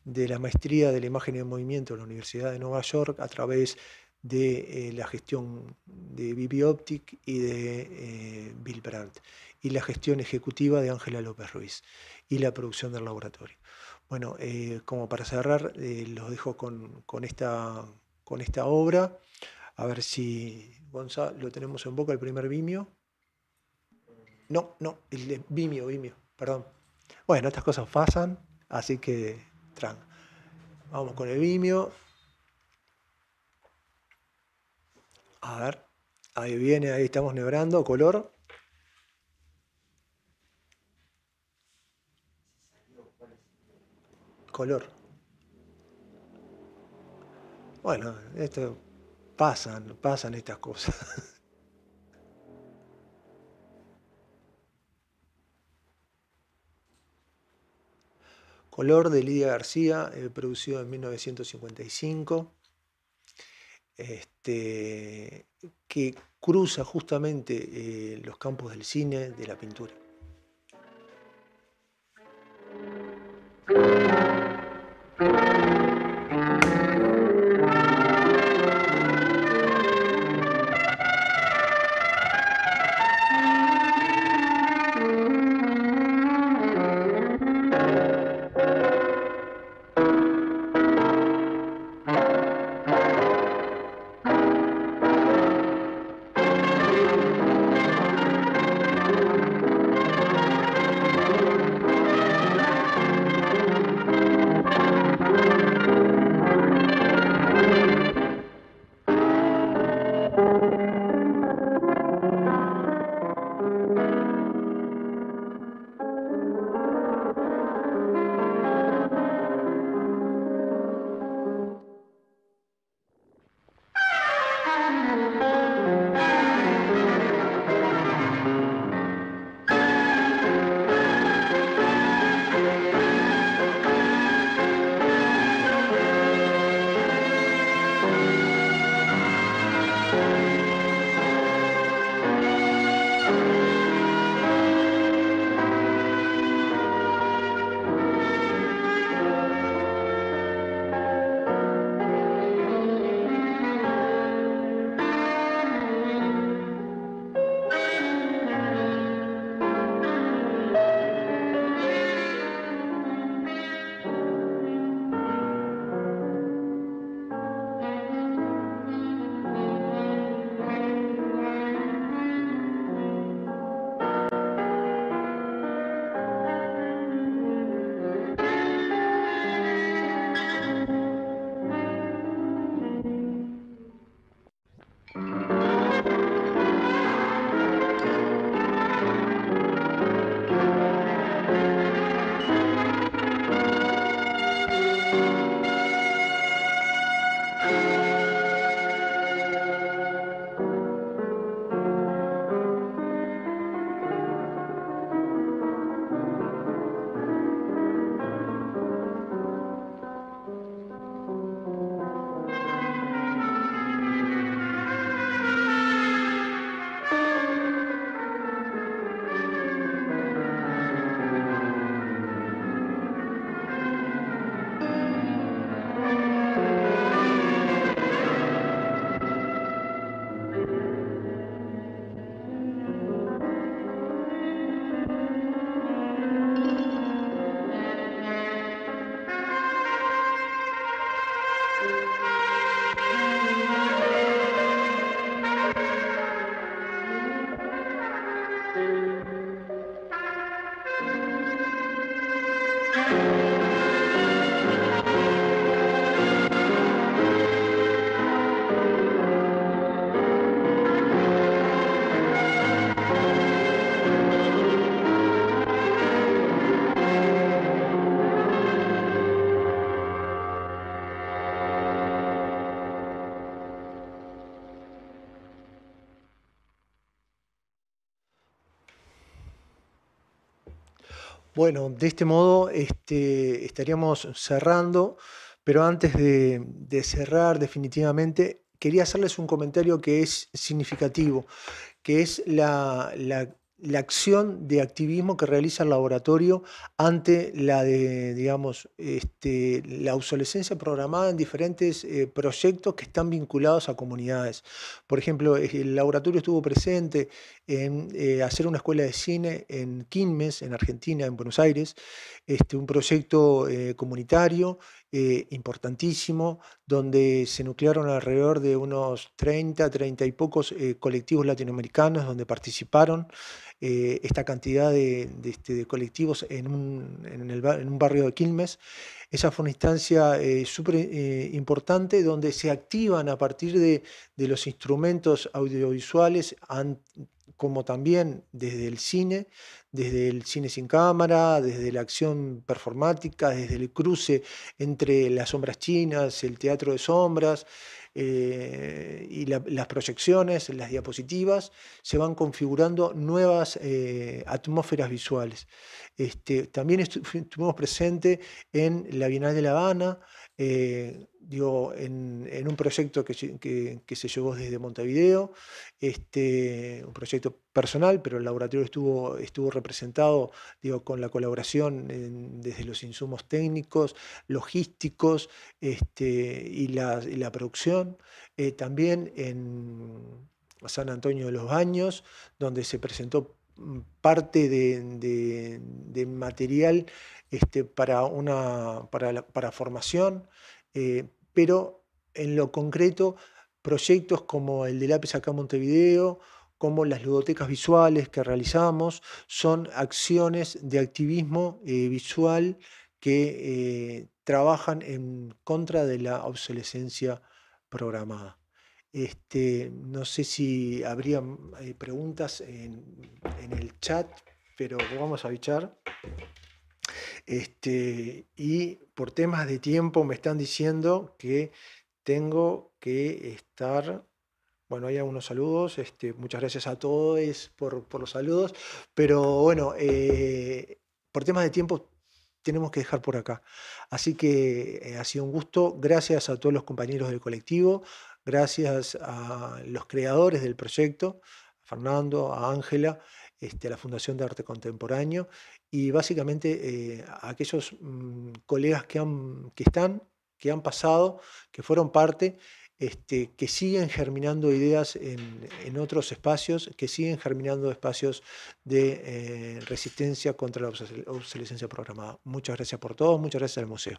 de, la maestría de la imagen en movimiento de la Universidad de Nueva York a través de eh, la gestión de Bibi Optic y de Bill Brandt, y la gestión ejecutiva de Ángela López Ruiz, y la producción del laboratorio. Bueno, eh, como para cerrar, eh, los dejo con, esta, con esta obra. A ver si Gonzalo lo tenemos en boca, el primer vimio. No, no, el vimio, Vimio, perdón. Bueno, estas cosas pasan, así que tran. Vamos con el vimio. A ver, ahí viene, ahí estamos nebrando, color. color. Bueno, esto pasan, pasan estas cosas. Color de Lidia García, eh, producido en 1955, este, que cruza justamente eh, los campos del cine, de la pintura. Bueno, de este modo este, estaríamos cerrando, pero antes de, cerrar definitivamente, quería hacerles un comentario que es significativo, que es la, la acción de activismo que realiza el laboratorio ante la, de, digamos, este, la obsolescencia programada en diferentes eh, proyectos que están vinculados a comunidades. Por ejemplo, el laboratorio estuvo presente en eh, hacer una escuela de cine en Quilmes, en Argentina, en Buenos Aires, este, un proyecto eh, comunitario eh, importantísimo, donde se nuclearon alrededor de unos 30, 30 y pocos eh, colectivos latinoamericanos, donde participaron eh, esta cantidad de, este, colectivos en un, barrio de Quilmes. Esa fue una instancia súper importante donde se activan a partir de, de los instrumentos audiovisuales, como también desde el cine, desde el cine sin cámara, desde la acción performática, desde el cruce entre las sombras chinas, el teatro de sombras eh, y las proyecciones, las diapositivas, se van configurando nuevas eh, atmósferas visuales. Este, también estuvimos presentes en la Bienal de La Habana, eh, digo, en, un proyecto que, que, se llevó desde Montevideo, este, un proyecto personal, pero el laboratorio estuvo, estuvo representado digo, con la colaboración desde los insumos técnicos, logísticos este, y, la, la producción. Eh, también en San Antonio de los Baños, donde se presentó mm, parte de, de material este, para, una, para, formación, eh, pero en lo concreto, proyectos como el de Lápiz acá en Montevideo, como las ludotecas visuales que realizamos, son acciones de activismo eh, visual que eh, trabajan en contra de la obsolescencia programada. Este, no sé si habría preguntas en, en, el chat, pero vamos a echar este, y por temas de tiempo me están diciendo que tengo que estar bueno, hay algunos saludos. Este, muchas gracias a todos por, los saludos. Pero bueno, eh, por temas de tiempo tenemos que dejar por acá. Así que eh, ha sido un gusto. Gracias a todos los compañeros del colectivo. Gracias a los creadores del proyecto, a Fernando, a Ángela, este, a la Fundación de Arte Contemporáneo y básicamente eh, a aquellos mm, colegas que, han, que están, que han pasado, que fueron parte, este, que siguen germinando ideas en, otros espacios, que siguen germinando espacios de eh, resistencia contra la obsolescencia programada. Muchas gracias por todo, muchas gracias al museo.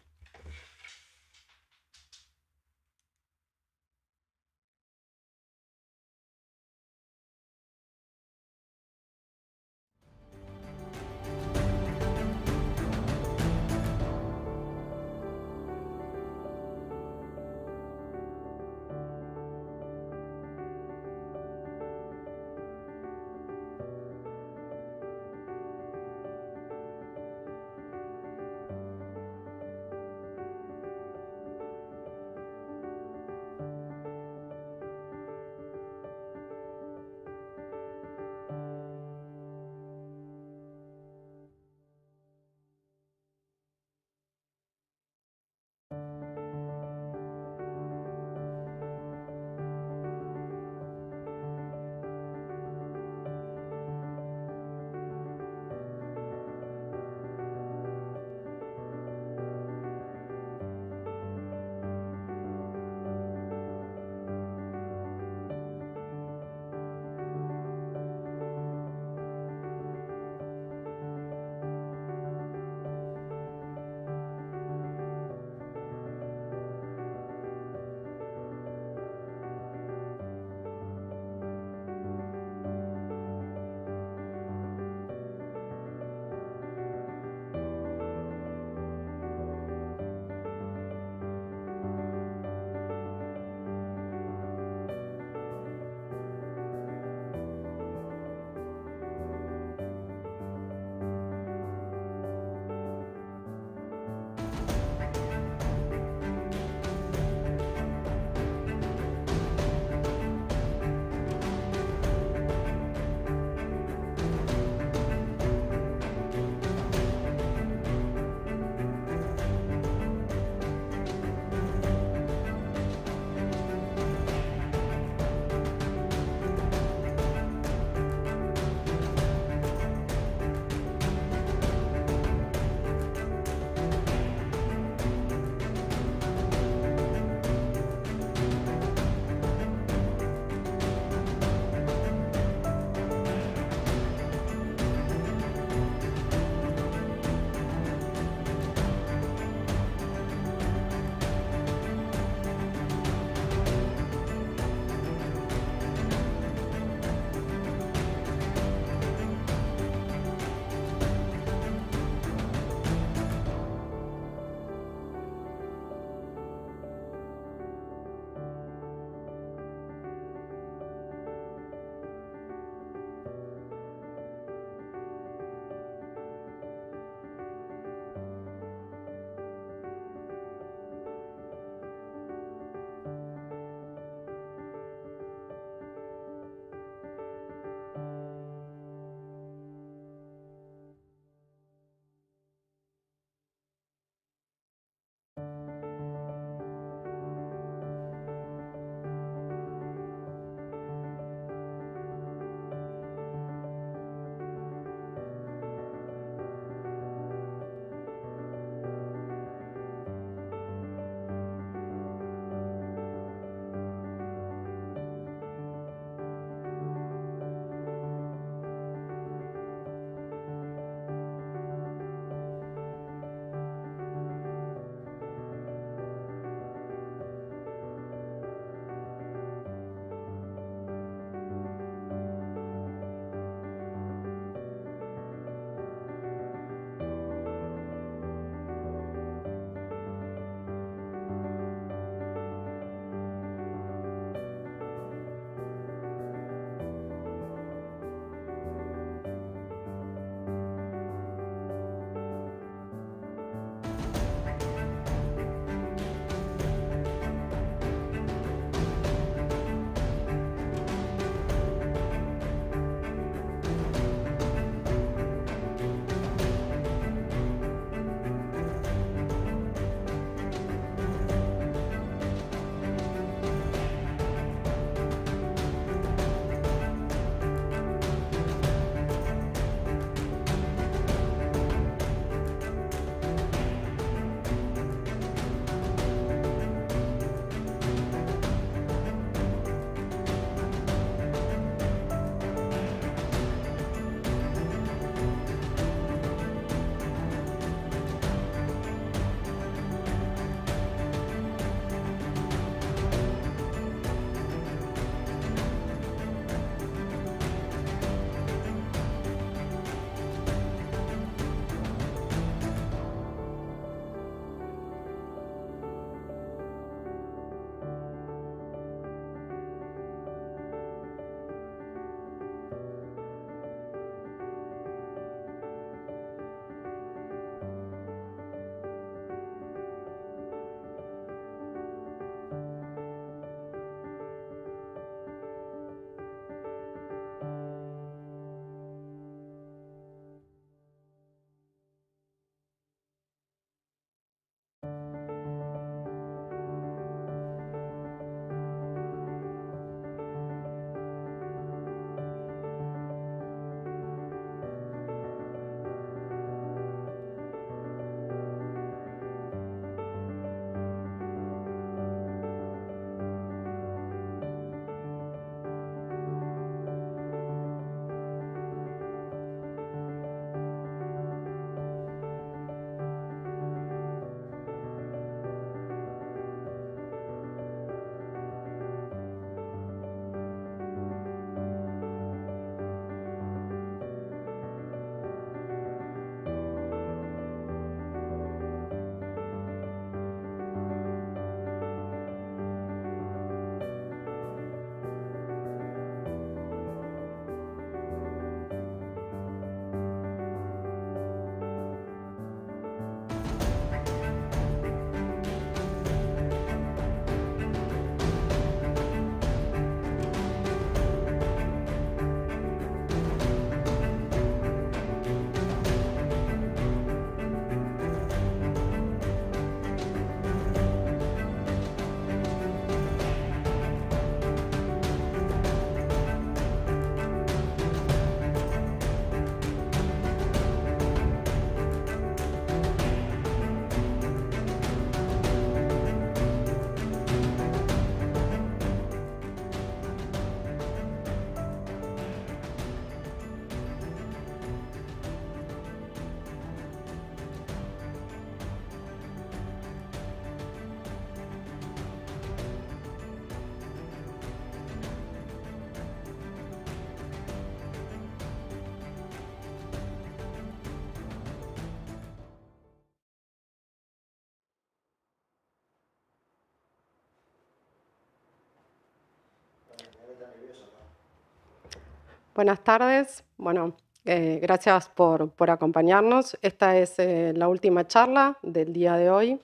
Buenas tardes. Bueno, eh, gracias por, acompañarnos. Esta es eh, la última charla del día de hoy,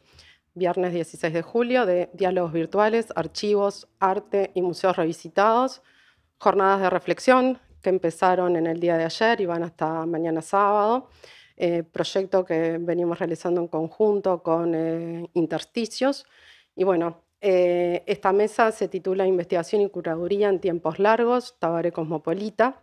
viernes 16 de julio, de Diálogos Virtuales, Archivos, Arte y Museos Revisitados, jornadas de reflexión que empezaron en el día de ayer y van hasta mañana sábado. Eh, proyecto que venimos realizando en conjunto con Intersticios. Y bueno, eh, esta mesa se titula Investigación y Curaduría en Tiempos Largos, Tabaré Cosmopolita.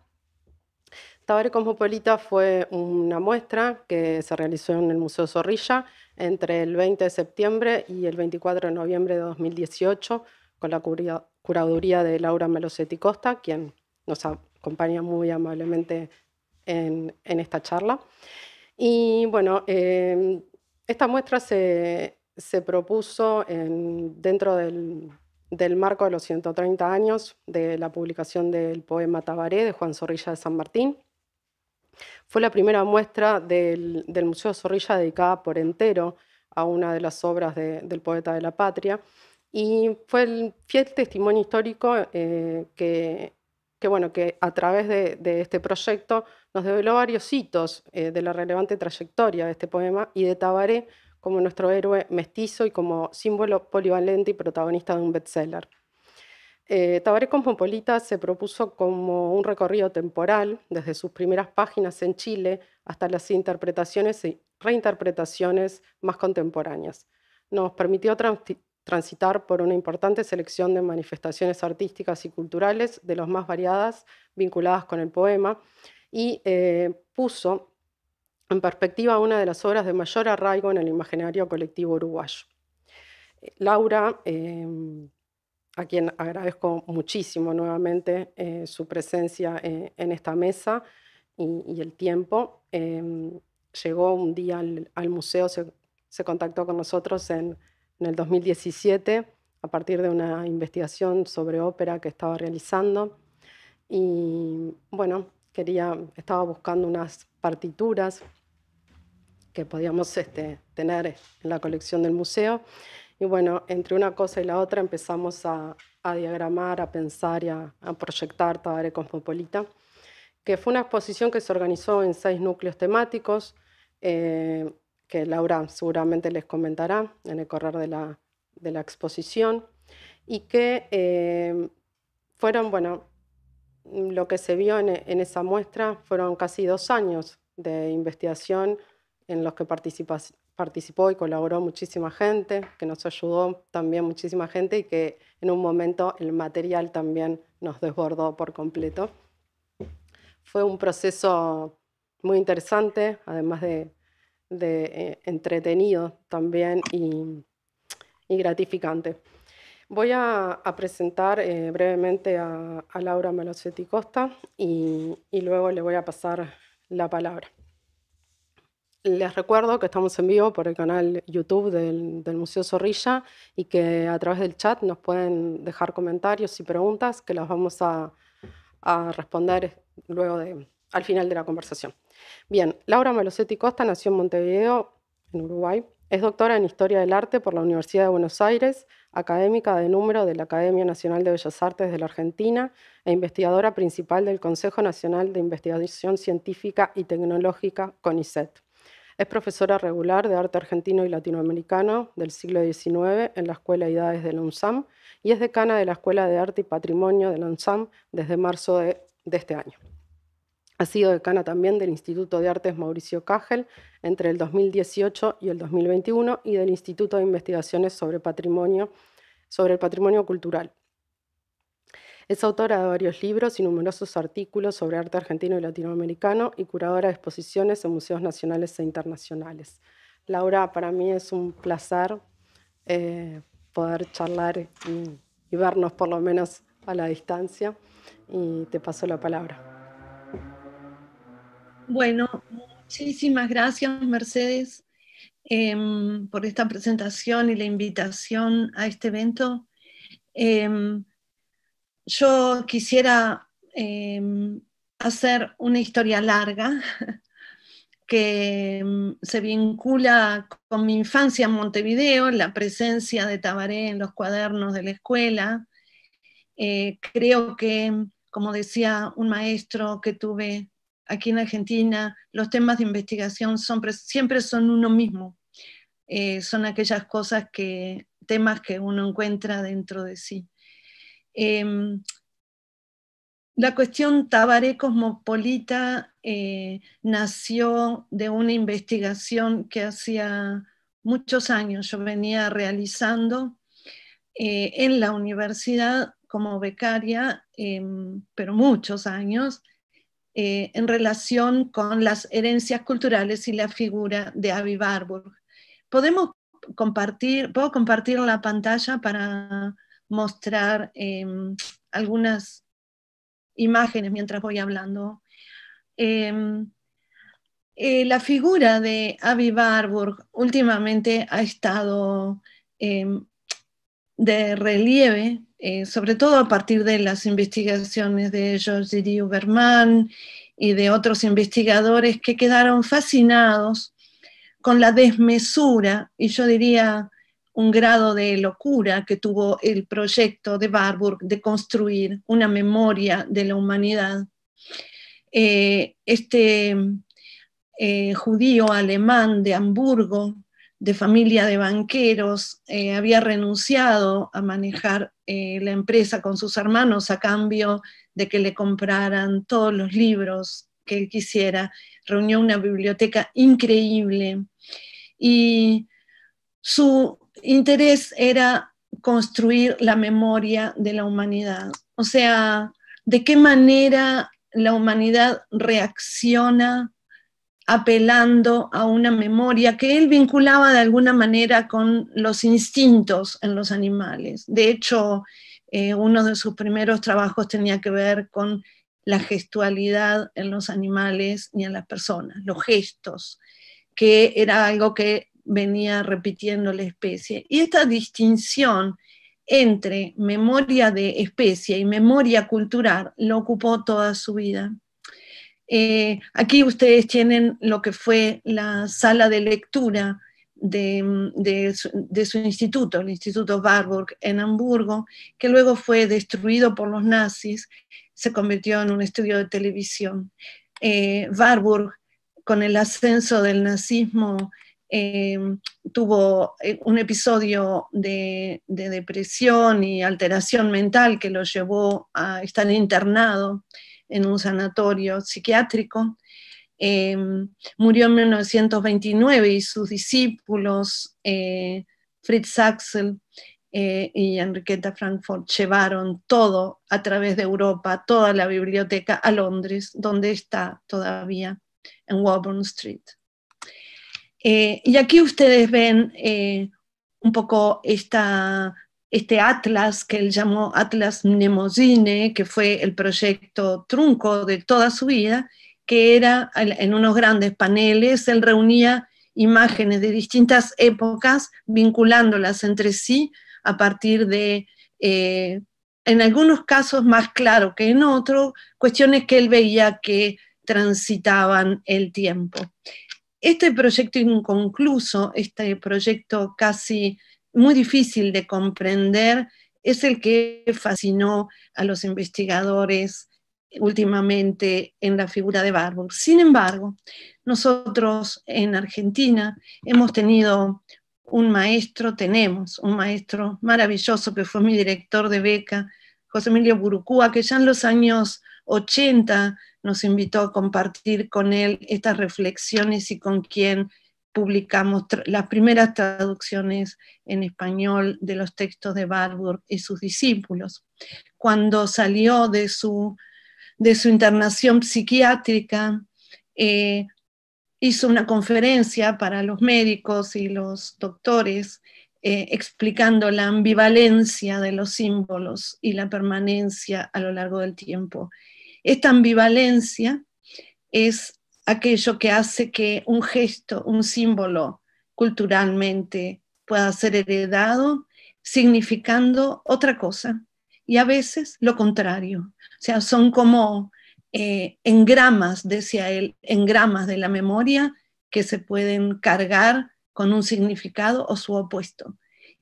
Tabaré Cosmopolita fue una muestra que se realizó en el Museo Zorrilla entre el 20 de septiembre y el 24 de noviembre de 2018 con la curaduría de Laura Melosetti Costa, quien nos acompaña muy amablemente en, esta charla. Y bueno, eh, esta muestra se, se propuso dentro del, marco de los 130 años de la publicación del poema Tabaré de Juan Zorrilla de San Martín. Fue la primera muestra del, Museo Zorrilla dedicada por entero a una de las obras del poeta de la patria y fue el fiel testimonio histórico eh, que, bueno, que a través de, este proyecto nos develó varios hitos eh, de la relevante trayectoria de este poema y de Tabaré como nuestro héroe mestizo y como símbolo polivalente y protagonista de un bestseller. Eh, Tabaré Cosmopolita se propuso como un recorrido temporal, desde sus primeras páginas en Chile hasta las interpretaciones y e reinterpretaciones más contemporáneas. Nos permitió transitar por una importante selección de manifestaciones artísticas y culturales, de las más variadas, vinculadas con el poema, y eh, puso en perspectiva una de las obras de mayor arraigo en el imaginario colectivo uruguayo. Eh, Laura, eh, a quien agradezco muchísimo nuevamente eh, su presencia en esta mesa y, el tiempo, llegó un día al, museo, se, contactó con nosotros en, en el 2017 a partir de una investigación sobre ópera que estaba realizando. Y bueno, quería, estaba buscando unas partituras que podíamos este, tener en la colección del museo. Y bueno, entre una cosa y la otra empezamos a, diagramar, a pensar y a, a, proyectar Tabaré Cosmopolita, que fue una exposición que se organizó en seis núcleos temáticos, eh, que Laura seguramente les comentará en el correr de la, de la exposición, y que eh, fueron, bueno, lo que se vio e, en, esa muestra fueron casi dos años de investigación en los que participó y colaboró muchísima gente, que nos ayudó también muchísima gente y que en un momento el material también nos desbordó por completo. Fue un proceso muy interesante, además de, eh, entretenido también y gratificante. Voy a, presentar eh, brevemente a, Laura Malosetti Costa y, luego le voy a pasar la palabra. Les recuerdo que estamos en vivo por el canal YouTube del, Museo Zorrilla y que a través del chat nos pueden dejar comentarios y preguntas que las vamos a, responder luego de, al final de la conversación. Bien, Laura Malosetti Costa nació en Montevideo, en Uruguay, es doctora en Historia del Arte por la Universidad de Buenos Aires, académica de número de la Academia Nacional de Bellas Artes de la Argentina e investigadora principal del Consejo Nacional de Investigación Científica y Tecnológica, CONICET. Es profesora regular de arte argentino y latinoamericano del siglo XIX en la Escuela de de la UNSAM y es decana de la Escuela de Arte y Patrimonio de la UNSAM desde marzo de este año. Ha sido decana también del Instituto de Artes Mauricio Cajel entre el 2018 y el 2021 y del Instituto de Investigaciones sobre Patrimonio, sobre el Patrimonio Cultural. Es autora de varios libros y numerosos artículos sobre arte argentino y latinoamericano y curadora de exposiciones en museos nacionales e internacionales. Laura, para mí es un placer eh, poder charlar y, y vernos por lo menos a la distancia y te paso la palabra. Bueno, muchísimas gracias, Mercedes, em, por esta presentación y la invitación a este evento. Em, yo quisiera em, hacer una historia larga que se vincula con mi infancia en Montevideo, la presencia de Tabaré en los cuadernos de la escuela. Eh, creo que, como decía un maestro que tuve aquí en Argentina, los temas de investigación siempre son uno mismo. Eh, son aquellas cosas que, temas que uno encuentra dentro de sí. Em, la cuestión Tabaré Cosmopolita eh, nació de una investigación que hacía muchos años yo venía realizando eh, en la universidad como becaria, em, pero muchos años, eh, en relación con las herencias culturales y la figura de Avi Barburg. Podemos compartir, puedo compartir la pantalla para mostrar em, algunas imágenes mientras voy hablando. Em, eh, la figura de Avi Barburg últimamente ha estado em, de relieve eh, sobre todo a partir de las investigaciones de George D. Uberman y de otros investigadores que quedaron fascinados con la desmesura y yo diría un grado de locura que tuvo el proyecto de Barburg de construir una memoria de la humanidad. Eh, este eh, judío alemán de Hamburgo de familia de banqueros, eh, había renunciado a manejar eh, la empresa con sus hermanos a cambio de que le compraran todos los libros que él quisiera, reunió una biblioteca increíble y su interés era construir la memoria de la humanidad, o sea, de qué manera la humanidad reacciona apelando a una memoria que él vinculaba de alguna manera con los instintos en los animales. De hecho, eh, uno de sus primeros trabajos tenía que ver con la gestualidad en los animales y en las personas, los gestos, que era algo que venía repitiendo la especie. Y esta distinción entre memoria de especie y memoria cultural lo ocupó toda su vida. Eh, aquí ustedes tienen lo que fue la sala de lectura de, su, instituto, el Instituto Warburg en Hamburgo, que luego fue destruido por los nazis, se convirtió en un estudio de televisión. Eh, Warburg, con el ascenso del nazismo, eh, tuvo un episodio de, depresión y alteración mental que lo llevó a estar internado en un sanatorio psiquiátrico. Em, murió en 1929 y sus discípulos, eh, Fritz Axel eh, y Enriqueta Frankfurt, llevaron todo a través de Europa, toda la biblioteca a Londres, donde está todavía, en Woburn Street. Eh, y aquí ustedes ven un poco esta este atlas que él llamó Atlas Mnemosine, que fue el proyecto trunco de toda su vida, que era en unos grandes paneles, él reunía imágenes de distintas épocas, vinculándolas entre sí a partir de, eh, en algunos casos más claro que en otros, cuestiones que él veía que transitaban el tiempo. Este proyecto inconcluso, este proyecto casi muy difícil de comprender es el que fascinó a los investigadores últimamente en la figura de Barbour. Sin embargo, nosotros en Argentina hemos tenido un maestro, tenemos un maestro maravilloso que fue mi director de beca, José Emilio Burucúa, que ya en los años 80 nos invitó a compartir con él estas reflexiones y con quien publicamos las primeras traducciones en español de los textos de Barbour y sus discípulos. Cuando salió de su, de su internación psiquiátrica, eh, hizo una conferencia para los médicos y los doctores eh, explicando la ambivalencia de los símbolos y la permanencia a lo largo del tiempo. Esta ambivalencia es aquello que hace que un gesto, un símbolo culturalmente pueda ser heredado significando otra cosa y a veces lo contrario. O sea, son como eh, engramas, decía él, engramas de la memoria que se pueden cargar con un significado o su opuesto.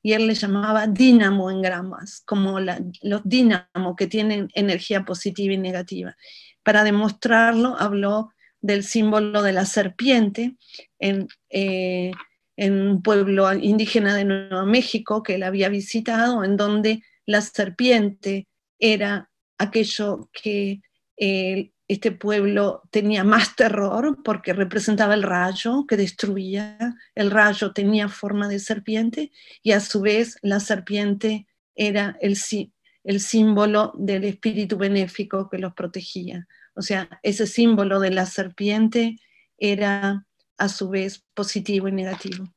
Y él le llamaba dínamo engramas, como los dínamos que tienen energía positiva y negativa. Para demostrarlo habló del símbolo de la serpiente en, eh, un pueblo indígena de Nueva México que él había visitado, en donde la serpiente era aquello que eh, este pueblo tenía más terror porque representaba el rayo que destruía, el rayo tenía forma de serpiente y a su vez la serpiente era el símbolo del espíritu benéfico que los protegía. O sea, ese símbolo de la serpiente era a su vez positivo y negativo.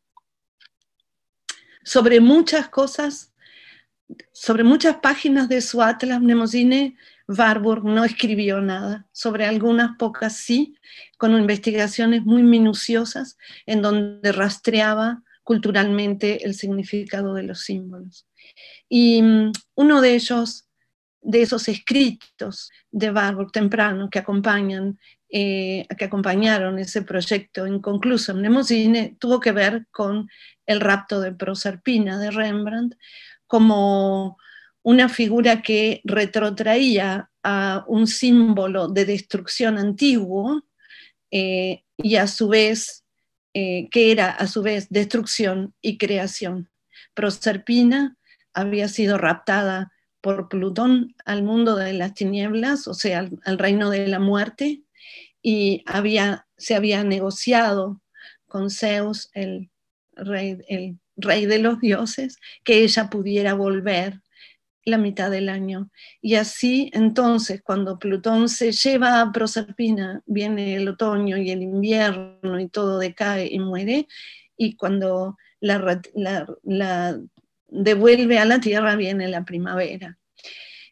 Sobre muchas cosas, sobre muchas páginas de su Atlas Mnemosine, Warburg no escribió nada, sobre algunas pocas sí, con investigaciones muy minuciosas en donde rastreaba culturalmente el significado de los símbolos. Y mm, uno de ellos de esos escritos de Barbour temprano que acompañan eh, que acompañaron ese proyecto inconcluso en Nemosine tuvo que ver con el rapto de Proserpina de Rembrandt como una figura que retrotraía a un símbolo de destrucción antiguo eh, y a su vez eh, que era a su vez destrucción y creación. Proserpina había sido raptada por Plutón al mundo de las tinieblas, o sea, al, reino de la muerte, y había, se había negociado con Zeus, el rey, el rey de los dioses, que ella pudiera volver la mitad del año. Y así entonces, cuando Plutón se lleva a Proserpina, viene el otoño y el invierno y todo decae y muere, y cuando la, la devuelve a la tierra, viene la primavera.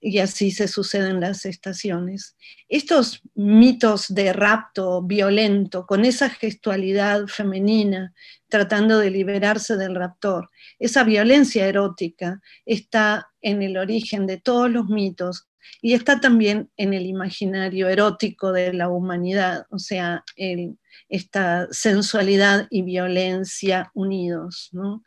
Y así se suceden las estaciones. Estos mitos de rapto violento, con esa gestualidad femenina, tratando de liberarse del raptor, esa violencia erótica está en el origen de todos los mitos y está también en el imaginario erótico de la humanidad, o sea, esta sensualidad y violencia unidos. ¿no?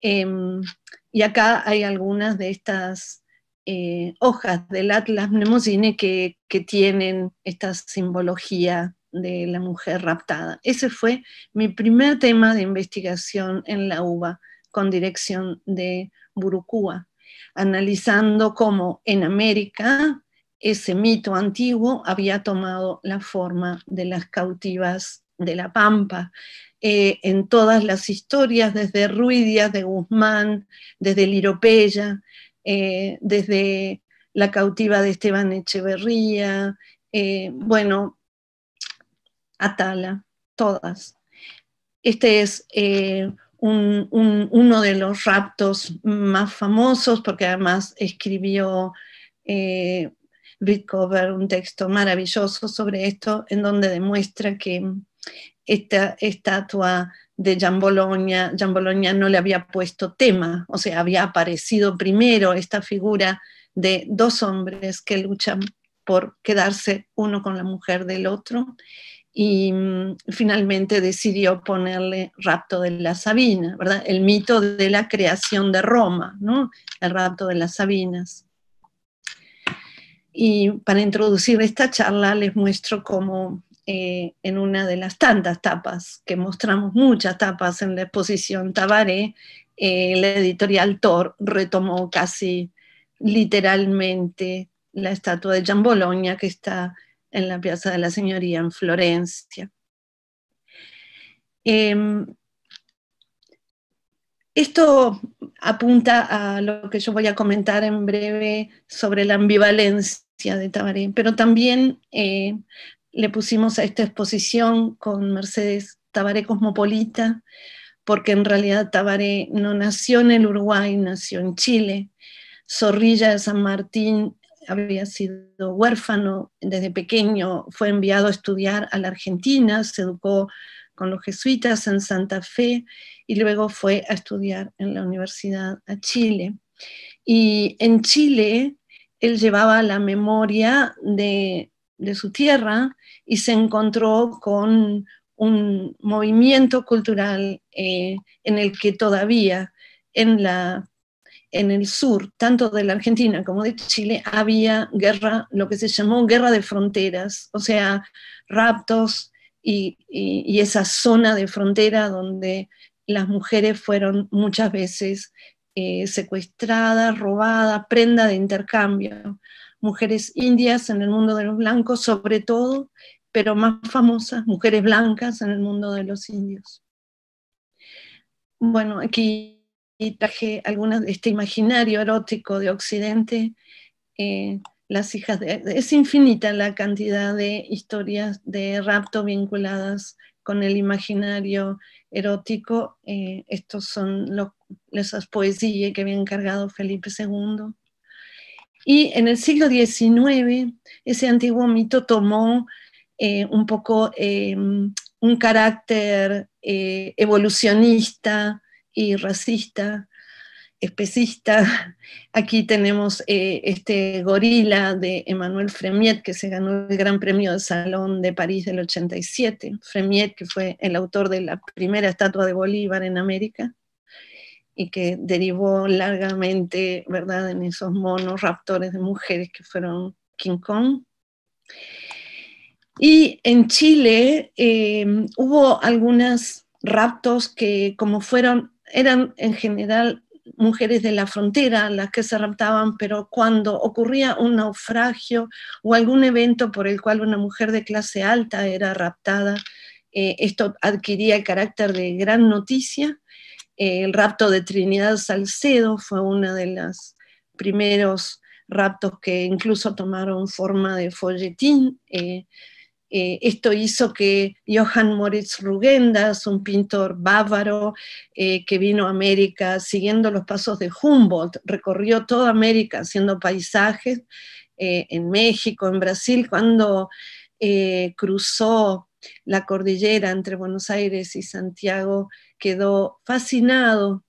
Em, y acá hay algunas de estas eh, hojas del Atlas Mnemosine que, tienen esta simbología de la mujer raptada. Ese fue mi primer tema de investigación en la UBA con dirección de Burukúa, analizando cómo en América ese mito antiguo había tomado la forma de las cautivas de la pampa, eh, en todas las historias, desde Ruidias de Guzmán, desde Liropeya, eh, desde La cautiva de Esteban Echeverría, eh, bueno, Atala, todas. Este es uno de los raptos más famosos, porque además escribió eh, un texto maravilloso sobre esto, en donde demuestra que esta estatua de Gian Bologna, Gian Bologna no le había puesto tema, o sea, había aparecido primero esta figura de dos hombres que luchan por quedarse uno con la mujer del otro y mm, finalmente decidió ponerle rapto de la Sabina, ¿verdad? El mito de la creación de Roma, ¿no? El rapto de las Sabinas. Y para introducir esta charla les muestro cómo eh, en una de las tantas tapas, que mostramos muchas tapas en la exposición Tabaré, eh, la editorial Thor retomó casi literalmente la estatua de Gian Bologna que está en la Piazza de la Señoría en Florencia. Em, esto apunta a lo que yo voy a comentar en breve sobre la ambivalencia de Tabaré, pero también eh, le pusimos a esta exposición con Mercedes Tabaré Cosmopolita, porque en realidad Tabaré no nació en el Uruguay, nació en Chile. Zorrilla de San Martín había sido huérfano desde pequeño, fue enviado a estudiar a la Argentina, se educó con los jesuitas en Santa Fe y luego fue a estudiar en la universidad a Chile. Y en Chile él llevaba la memoria de de su tierra y se encontró con un movimiento cultural eh, en el que todavía en, el sur, tanto de la Argentina como de Chile, había guerra, lo que se llamó guerra de fronteras, o sea, raptos y, esa zona de frontera donde las mujeres fueron muchas veces eh, secuestradas, robadas, prenda de intercambio mujeres indias en el mundo de los blancos, sobre todo, pero más famosas, mujeres blancas en el mundo de los indios. Bueno, aquí traje algunas de este imaginario erótico de Occidente. Eh, las hijas de, es infinita la cantidad de historias de rapto vinculadas con el imaginario erótico. Estas eh, estos son los, esas poesías que había encargado Felipe II. Y en el siglo XIX, ese antiguo mito tomó eh, un poco eh, un carácter eh, evolucionista y racista, especista. Aquí tenemos este gorila de Emmanuel Fremiet, que se ganó el Gran Premio del Salón de París del 87. Fremiet, que fue el autor de la primera estatua de Bolívar en América y que derivó largamente, ¿verdad?, en esos monos raptores de mujeres que fueron King Kong. Y en Chile eh, hubo algunos raptos que como fueron, eran en general mujeres de la frontera las que se raptaban, pero cuando ocurría un naufragio o algún evento por el cual una mujer de clase alta era raptada, eh, esto adquiría el carácter de gran noticia el rapto de Trinidad Salcedo fue uno de los primeros raptos que incluso tomaron forma de folletín. Eh, eh, esto hizo que Johann Moritz Rugendas, un pintor bávaro eh, que vino a América siguiendo los pasos de Humboldt, recorrió toda América haciendo paisajes en México, en Brasil, cuando cruzó la cordillera entre Buenos Aires y Santiago, quedó fascinado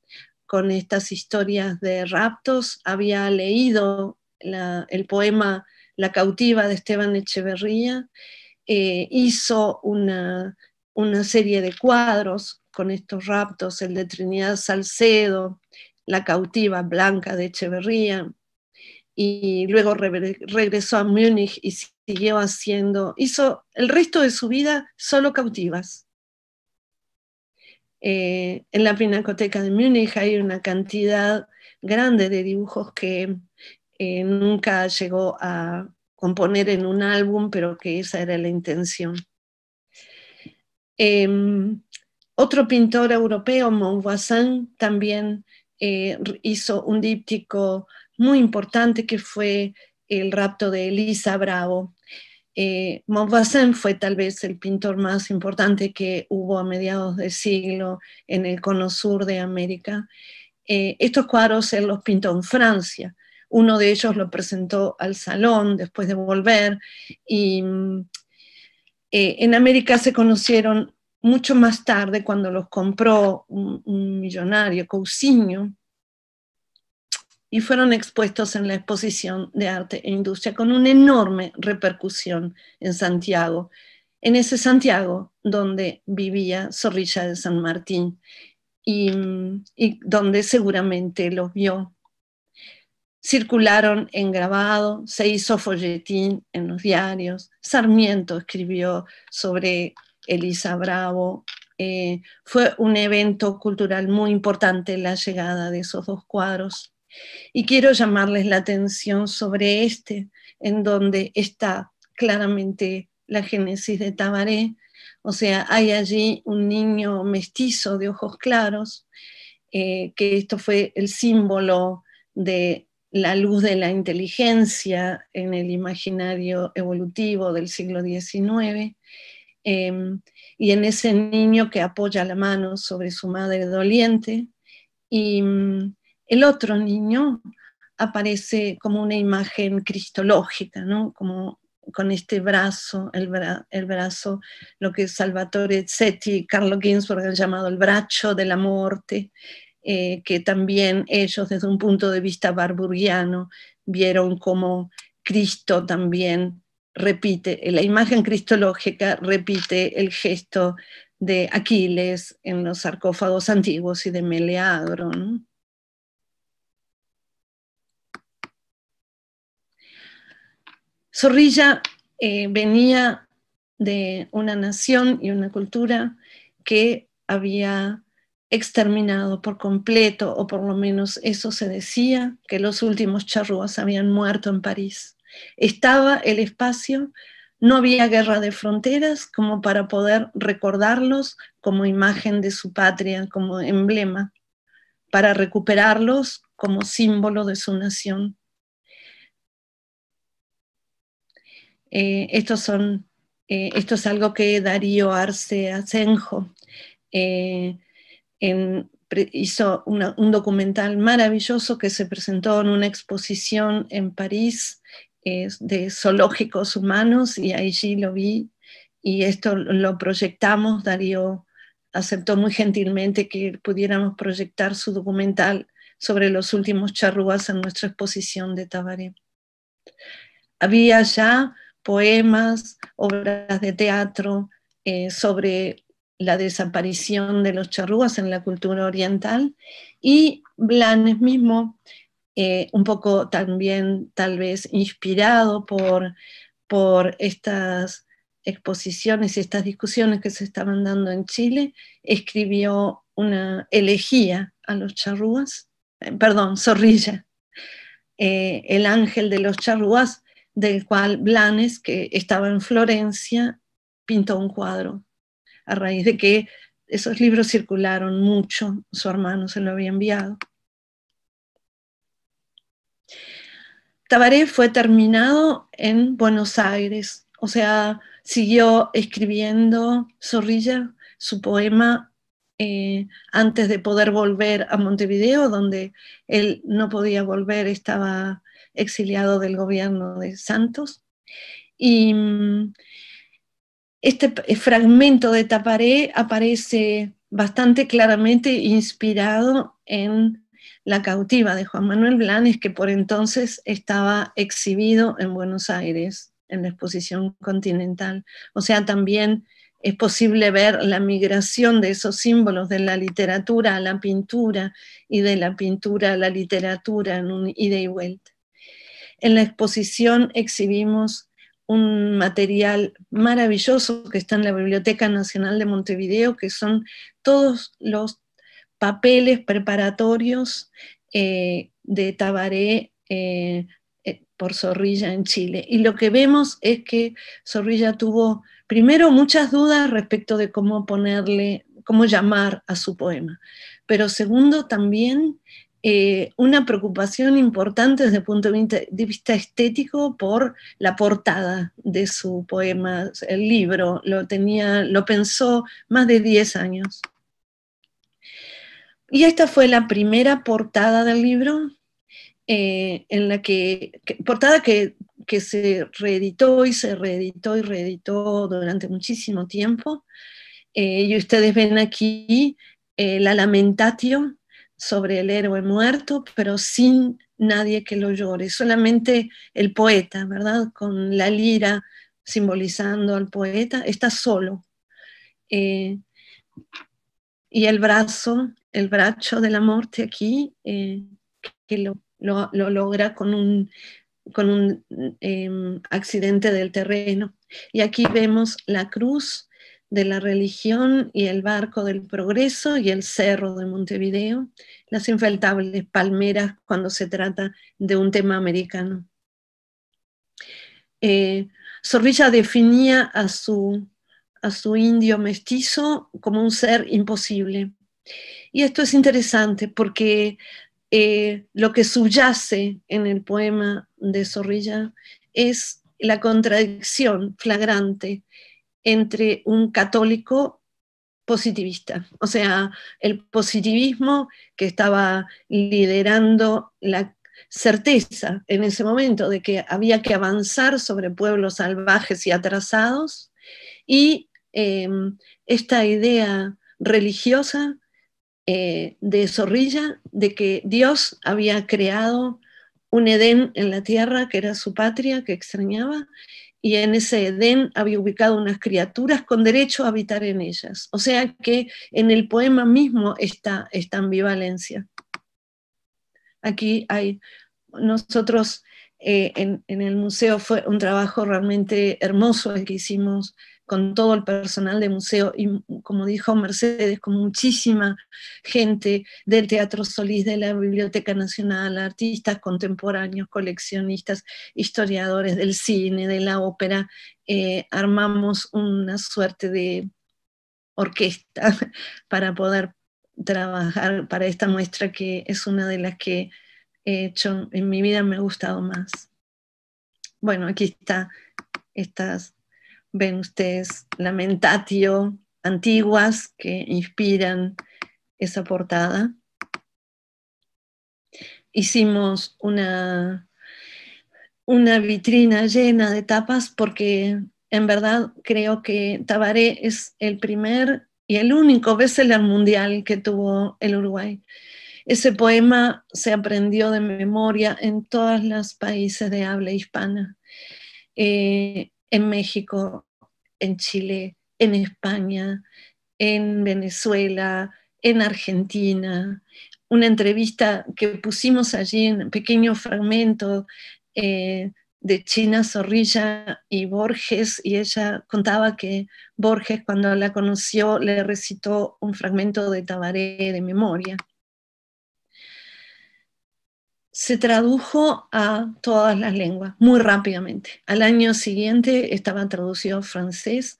con estas historias de raptos, había leído el poema La cautiva de Esteban Echeverría, eh, hizo una, serie de cuadros con estos raptos, el de Trinidad Salcedo, La cautiva blanca de Echeverría, y luego regresó a Múnich y siguió haciendo, hizo el resto de su vida solo cautivas. Eh, en la Pinacoteca de Múnich hay una cantidad grande de dibujos que eh, nunca llegó a componer en un álbum, pero que esa era la intención. Em, otro pintor europeo, Montvoisin, también eh, hizo un díptico muy importante que fue el rapto de Elisa Bravo, eh, fue tal vez el pintor más importante que hubo a mediados de siglo en el cono sur de América. Eh, estos cuadros él los pintó en Francia. Uno de ellos lo presentó al salón después de volver y mm, eh, en América se conocieron mucho más tarde cuando los compró un, millonario, Cousinho, y fueron expuestos en la exposición de arte e industria con una enorme repercusión en Santiago, en ese Santiago donde vivía Zorrilla de San Martín y, donde seguramente los vio. Circularon en grabado, se hizo folletín en los diarios, Sarmiento escribió sobre Elisa Bravo, eh, fue un evento cultural muy importante la llegada de esos dos cuadros. Y quiero llamarles la atención sobre este, en donde está claramente la génesis de Tabaré. O sea, hay allí un niño mestizo de ojos claros, eh, que esto fue el símbolo de la luz de la inteligencia en el imaginario evolutivo del siglo XIX, em, y en ese niño que apoya la mano sobre su madre doliente, y, mm, el otro niño aparece como una imagen cristológica, ¿no? como con este brazo, el, brazo, lo que Salvatore Zetti y Carlo Ginsburg han llamado el bracho de la muerte, eh, que también ellos desde un punto de vista barburgiano vieron como Cristo también repite, eh, la imagen cristológica repite el gesto de Aquiles en los sarcófagos antiguos y de Meleagro. ¿no? Zorrilla eh, venía de una nación y una cultura que había exterminado por completo, o por lo menos eso se decía, que los últimos charrúas habían muerto en París. Estaba el espacio, no había guerra de fronteras como para poder recordarlos como imagen de su patria, como emblema, para recuperarlos como símbolo de su nación. Eh, son, eh, esto es algo que Darío Arce Azenjo eh, hizo un documental maravilloso que se presentó en una exposición en París de zoológicos humanos y allí lo vi y esto lo proyectamos. Darío aceptó muy gentilmente que pudiéramos proyectar su documental sobre los últimos charrúas en nuestra exposición de Tabaré. Había ya poemas, obras de teatro eh, sobre la desaparición de los charrúas en la cultura oriental y Blanes mismo, eh, un poco también tal vez inspirado por, por estas exposiciones y estas discusiones que se estaban dando en Chile, escribió una elegía a los charrúas, eh, perdón, zorrilla, el ángel de los charrúas, del cual Blanes, que estaba en Florencia, pintó un cuadro, a raíz de que esos libros circularon mucho, su hermano se lo había enviado. Tabaré fue terminado en Buenos Aires, o sea, siguió escribiendo Zorrilla su poema eh, antes de poder volver a Montevideo, donde él no podía volver, estaba exiliado del gobierno de Santos. Y mm, este eh, fragmento de Taparé aparece bastante claramente inspirado en La cautiva de Juan Manuel Blanes, que por entonces estaba exhibido en Buenos Aires, en la exposición continental. O sea, también es posible ver la migración de esos símbolos de la literatura a la pintura y de la pintura a la literatura en un ida y vuelta. En la exposición exhibimos un material maravilloso que está en la Biblioteca Nacional de Montevideo, que son todos los papeles preparatorios eh, de Tabaré eh, eh, por Zorrilla en Chile. Y lo que vemos es que Zorrilla tuvo primero muchas dudas respecto de cómo ponerle, cómo llamar a su poema, pero segundo también eh, una preocupación importante desde el punto de vista estético por la portada de su poema, el libro, lo, tenía, lo pensó más de 10 años. Y esta fue la primera portada del libro, eh, en la que, portada que, se reeditó y se reeditó y reeditó durante muchísimo tiempo. Eh, y ustedes ven aquí la lamentatio sobre el héroe muerto, pero sin nadie que lo llore, solamente el poeta, ¿verdad? Con la lira simbolizando al poeta, está solo. Eh, y el brazo, el bracho de la muerte aquí, eh, que lo, logra con un, con un eh, accidente del terreno. Y aquí vemos la cruz de la religión y el barco del progreso y el cerro de Montevideo, las infaltables palmeras cuando se trata de un tema americano. Zorrilla eh, definía a su, indio mestizo como un ser imposible. Y esto es interesante porque eh, lo que subyace en el poema de Zorrilla es la contradicción flagrante entre un católico positivista. O sea, el positivismo que estaba liderando la certeza en ese momento de que había que avanzar sobre pueblos salvajes y atrasados y em, esta idea religiosa eh, de Zorrilla de que Dios había creado un Edén en la tierra que era su patria que extrañaba y en ese Edén había ubicado unas criaturas con derecho a habitar en ellas. O sea que en el poema mismo está esta ambivalencia. Aquí hay, nosotros eh, en, en, el museo fue un trabajo realmente hermoso el que hicimos con todo el personal de museo y, como dijo Mercedes, con muchísima gente del Teatro Solís, de la Biblioteca Nacional, artistas contemporáneos, coleccionistas, historiadores del cine, de la ópera, eh, armamos una suerte de orquesta para poder trabajar para esta muestra que es una de las que he hecho en mi vida me ha gustado más. Bueno, aquí está estas ven ustedes lamentatio antiguas que inspiran esa portada. Hicimos una, una vitrina llena de tapas porque en verdad creo que Tabaré es el primer y el único bestseller mundial que tuvo el Uruguay. Ese poema se aprendió de memoria en todos los países de habla hispana. Eh, en México, en Chile, en España, en Venezuela, en Argentina. Una entrevista que pusimos allí en pequeño fragmento eh, de China Zorrilla y Borges, y ella contaba que Borges cuando la conoció le recitó un fragmento de Tabaré de memoria se tradujo a todas las lenguas muy rápidamente. Al año siguiente estaba traducido a francés,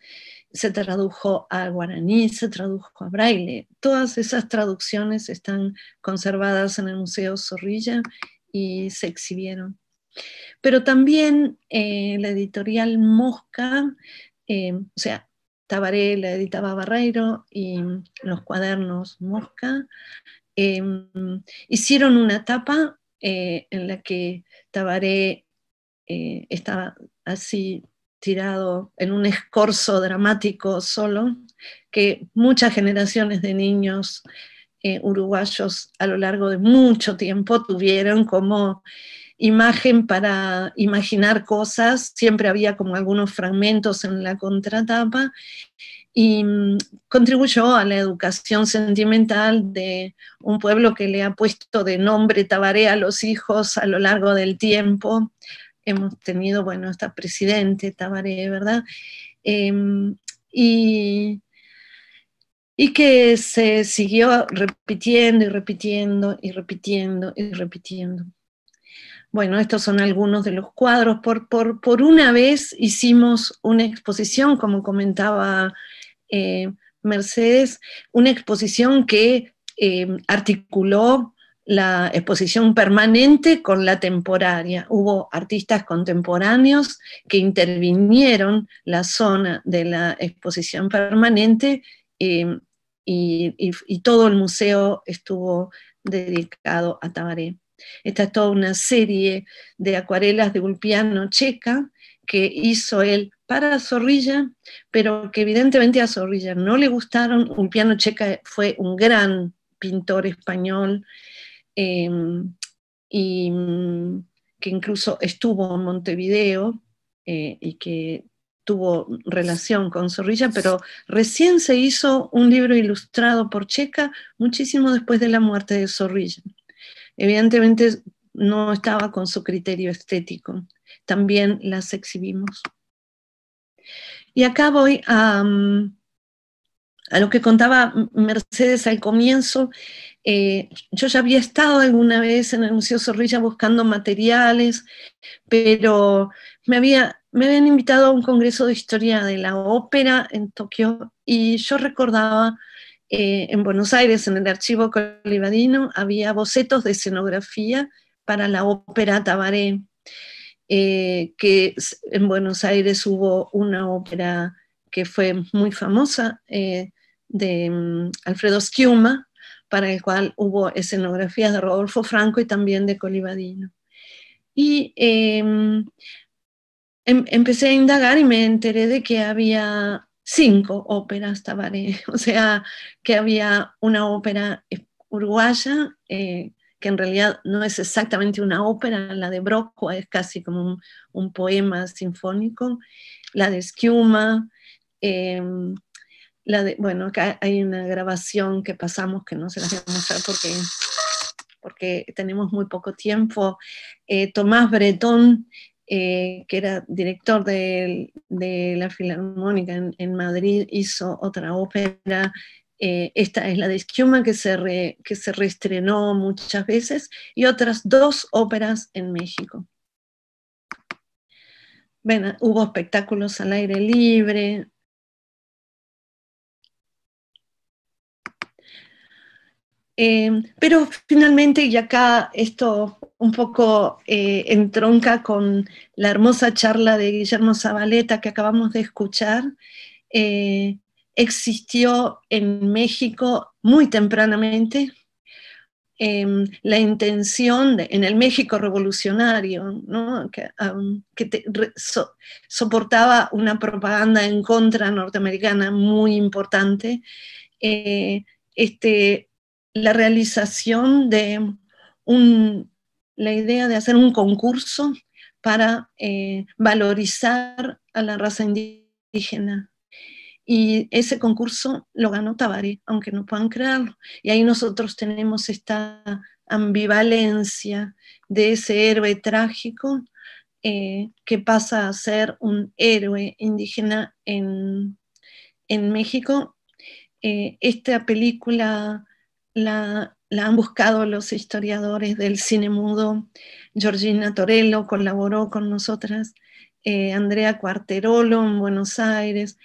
se tradujo a guaraní, se tradujo a braille. Todas esas traducciones están conservadas en el Museo Zorrilla y se exhibieron. Pero también eh, la editorial Mosca, eh, o sea, Tabaré la editaba Barreiro y los cuadernos Mosca, eh, hicieron una tapa eh, en la que Tabaré eh, estaba así tirado en un escorzo dramático solo, que muchas generaciones de niños eh, uruguayos a lo largo de mucho tiempo tuvieron como imagen para imaginar cosas, siempre había como algunos fragmentos en la contratapa, y mm, contribuyó a la educación sentimental de un pueblo que le ha puesto de nombre Tabaré a los hijos a lo largo del tiempo. Hemos tenido, bueno, esta presidente Tabaré, ¿verdad? Em, y, que se siguió repitiendo y repitiendo y repitiendo y repitiendo. Bueno, estos son algunos de los cuadros. Por, por, una vez hicimos una exposición, como comentaba eh, Mercedes, una exposición que eh, articuló la exposición permanente con la temporaria. Hubo artistas contemporáneos que intervinieron la zona de la exposición permanente eh, y, y, todo el museo estuvo dedicado a Tabaré. Esta es toda una serie de acuarelas de Ulpiano Checa que hizo él para Zorrilla, pero que evidentemente a Zorrilla no le gustaron. piano Checa fue un gran pintor español em, y mm, que incluso estuvo en Montevideo eh, y que tuvo relación con Zorrilla, pero recién se hizo un libro ilustrado por Checa muchísimo después de la muerte de Zorrilla. Evidentemente no estaba con su criterio estético también las exhibimos. Y acá voy a, mm, lo que contaba Mercedes al comienzo. Eh, yo ya había estado alguna vez en el Museo Zorrilla buscando materiales, pero me, habían invitado a un congreso de historia de la ópera en Tokio y yo recordaba eh, en Buenos Aires, en el archivo colibadino había bocetos de escenografía para la ópera Tabaré. Eh, que en Buenos Aires hubo una ópera que fue muy famosa eh, de mm, Alfredo Schiuma, para el cual hubo escenografías de Rodolfo Franco y también de Colibadino. Y eh, em, empecé a indagar y me enteré de que había cinco óperas Tabaré, o sea, que había una ópera uruguaya que en realidad no es exactamente una ópera, la de Broca es casi como un, poema sinfónico, la de Schiuma, em, la de, bueno, acá hay una grabación que pasamos que no se las voy a mostrar porque, tenemos muy poco tiempo, eh, Tomás Bretón, eh, que era director de, la Filarmónica en, Madrid, hizo otra ópera eh, esta es la de Schumann que se, que se reestrenó muchas veces y otras dos óperas en México. hubo espectáculos al aire libre. Em, pero finalmente, y acá esto un poco eh, entronca con la hermosa charla de Guillermo Zabaleta que acabamos de escuchar, eh, existió en México muy tempranamente em, la intención en el México revolucionario, que, soportaba una propaganda en contra norteamericana muy importante, eh, este, la realización de la idea de hacer un concurso para eh, valorizar a la raza indígena y ese concurso lo ganó Tabaré, aunque no puedan crearlo. Y ahí nosotros tenemos esta ambivalencia de ese héroe trágico eh, que pasa a ser un héroe indígena en, México. Eh, esta película la, han buscado los historiadores del cine mudo. Georgina Torello colaboró con nosotras. Eh, Andrea Cuarterolo en Buenos Aires,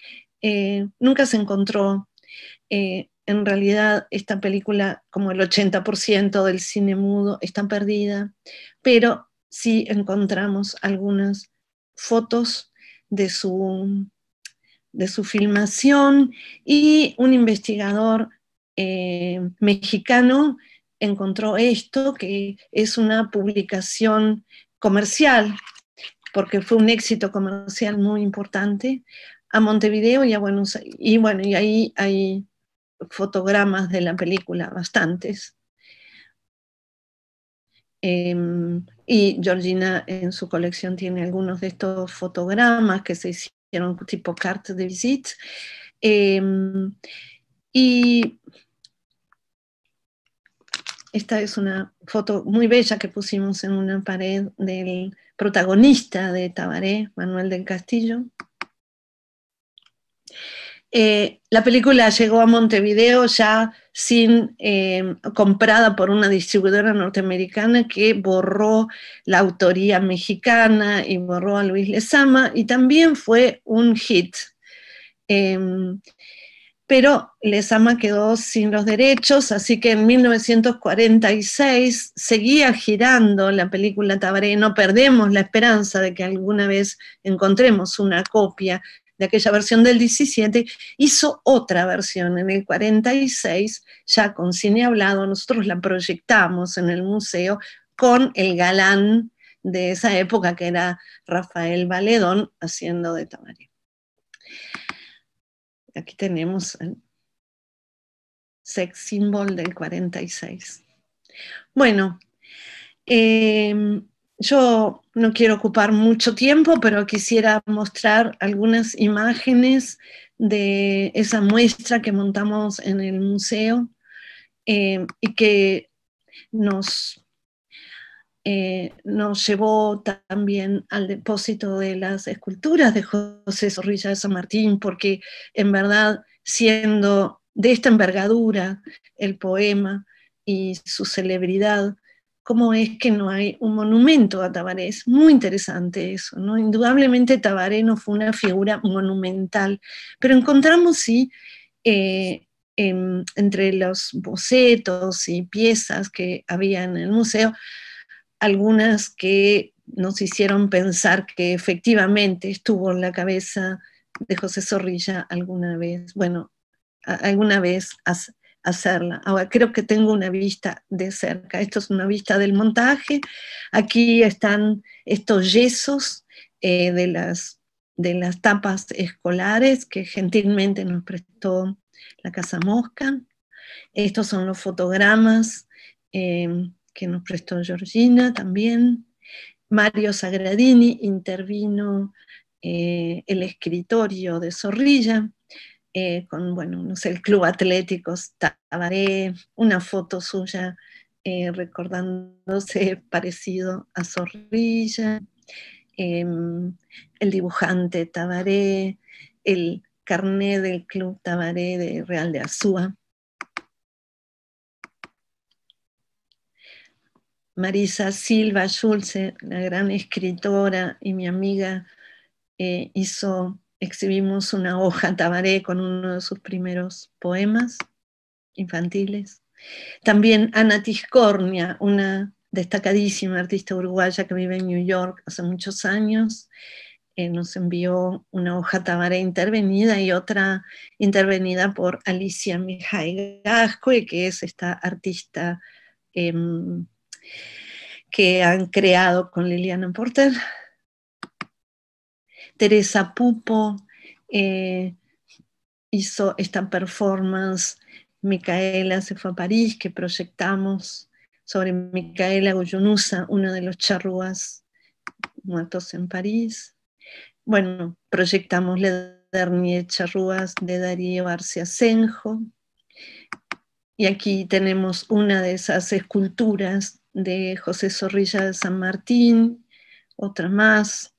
eh, nunca se encontró. Eh, en realidad esta película, como el 80% del cine mudo, está perdida, pero sí encontramos algunas fotos de su, filmación y un investigador eh, mexicano encontró esto, que es una publicación comercial, porque fue un éxito comercial muy importante, a Montevideo y a Buenos Aires. Y bueno, y ahí hay fotogramas de la película, bastantes. Em, y Georgina en su colección tiene algunos de estos fotogramas que se hicieron tipo cartas de visita, em, y esta es una foto muy bella que pusimos en una pared del protagonista de Tabaré, Manuel del Castillo, eh, la película llegó a Montevideo ya sin, eh, comprada por una distribuidora norteamericana que borró la autoría mexicana y borró a Luis Lezama y también fue un hit. Em, pero Lezama quedó sin los derechos, así que en 1946 seguía girando la película Tabaré. No perdemos la esperanza de que alguna vez encontremos una copia de aquella versión del 17, hizo otra versión en el 46, ya con cine hablado, nosotros la proyectamos en el museo con el galán de esa época que era Rafael Valedón haciendo de Tamaré. Aquí tenemos el sex symbol del 46. Bueno, em, yo no quiero ocupar mucho tiempo, pero quisiera mostrar algunas imágenes de esa muestra que montamos en el museo eh, y que nos, eh, nos llevó también al depósito de las esculturas de José Zorrilla de San Martín, porque en verdad, siendo de esta envergadura el poema y su celebridad, cómo es que no hay un monumento a Tabaré. Es muy interesante eso, ¿no? Indudablemente Tabaré no fue una figura monumental, pero encontramos sí eh, em, entre los bocetos y piezas que había en el museo, algunas que nos hicieron pensar que efectivamente estuvo en la cabeza de José Zorrilla alguna vez, bueno, alguna vez hace, hacerla. Ahora creo que tengo una vista de cerca. Esto es una vista del montaje. Aquí están estos yesos eh, de, las, de las tapas escolares que gentilmente nos prestó la Casa Mosca. Estos son los fotogramas eh, que nos prestó Georgina también. Mario Sagradini intervino eh, el escritorio de Zorrilla eh, con, bueno, no sé, el Club Atlético Tabaré, una foto suya eh, recordándose parecido a Zorrilla, em, el dibujante Tabaré, el carné del Club Tabaré de Real de Azúa. Marisa Silva Schulze, la gran escritora y mi amiga, eh, hizo exhibimos una hoja tabaré con uno de sus primeros poemas infantiles. También Ana Tiscornia, una destacadísima artista uruguaya que vive en New York hace muchos años, eh, nos envió una hoja tabaré intervenida y otra intervenida por Alicia Mijay Gascue, que es esta artista em, que han creado con Liliana Porter Teresa Pupo eh, hizo esta performance, Micaela se fue a París, que proyectamos sobre Micaela Goyunusa, uno de los charrúas muertos en París. Bueno, proyectamos la Dernier Charrúas de Darío García Senjo. Y aquí tenemos una de esas esculturas de José Zorrilla de San Martín, otra más,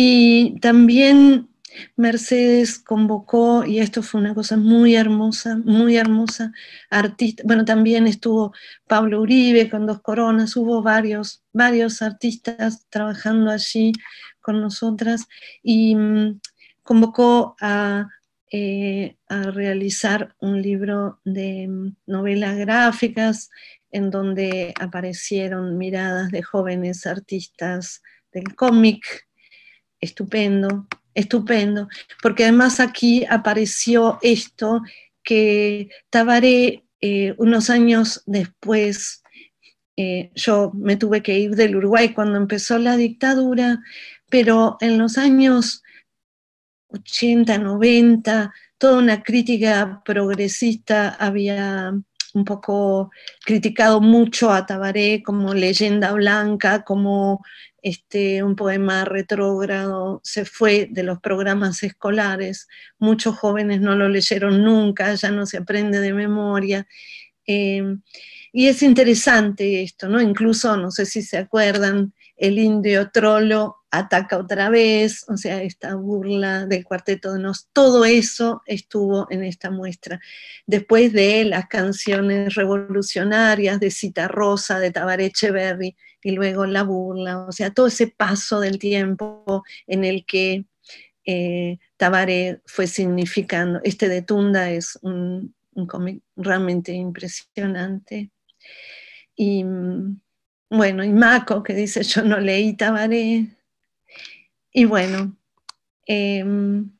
y también Mercedes convocó, y esto fue una cosa muy hermosa, muy hermosa, artista, bueno, también estuvo Pablo Uribe con Dos Coronas, hubo varios, varios artistas trabajando allí con nosotras, y mm, convocó a, eh, a realizar un libro de mm, novelas gráficas en donde aparecieron miradas de jóvenes artistas del cómic, Estupendo, estupendo, porque además aquí apareció esto que Tabaré eh, unos años después, eh, yo me tuve que ir del Uruguay cuando empezó la dictadura, pero en los años 80, 90, toda una crítica progresista había un poco criticado mucho a Tabaré como leyenda blanca, como este, un poema retrógrado, se fue de los programas escolares, muchos jóvenes no lo leyeron nunca, ya no se aprende de memoria. Eh, y es interesante esto, ¿no? Incluso, no sé si se acuerdan, el indio trolo ataca otra vez, o sea, esta burla del cuarteto de nos, todo eso estuvo en esta muestra. Después de las canciones revolucionarias de Cita Rosa, de Tabaré Echeverri y luego la burla, o sea, todo ese paso del tiempo en el que eh, Tabaré fue significando. Este de Tunda es un, cómic realmente impresionante. Y mm, bueno, y Mako que dice yo no leí Tabaré. Y bueno, em,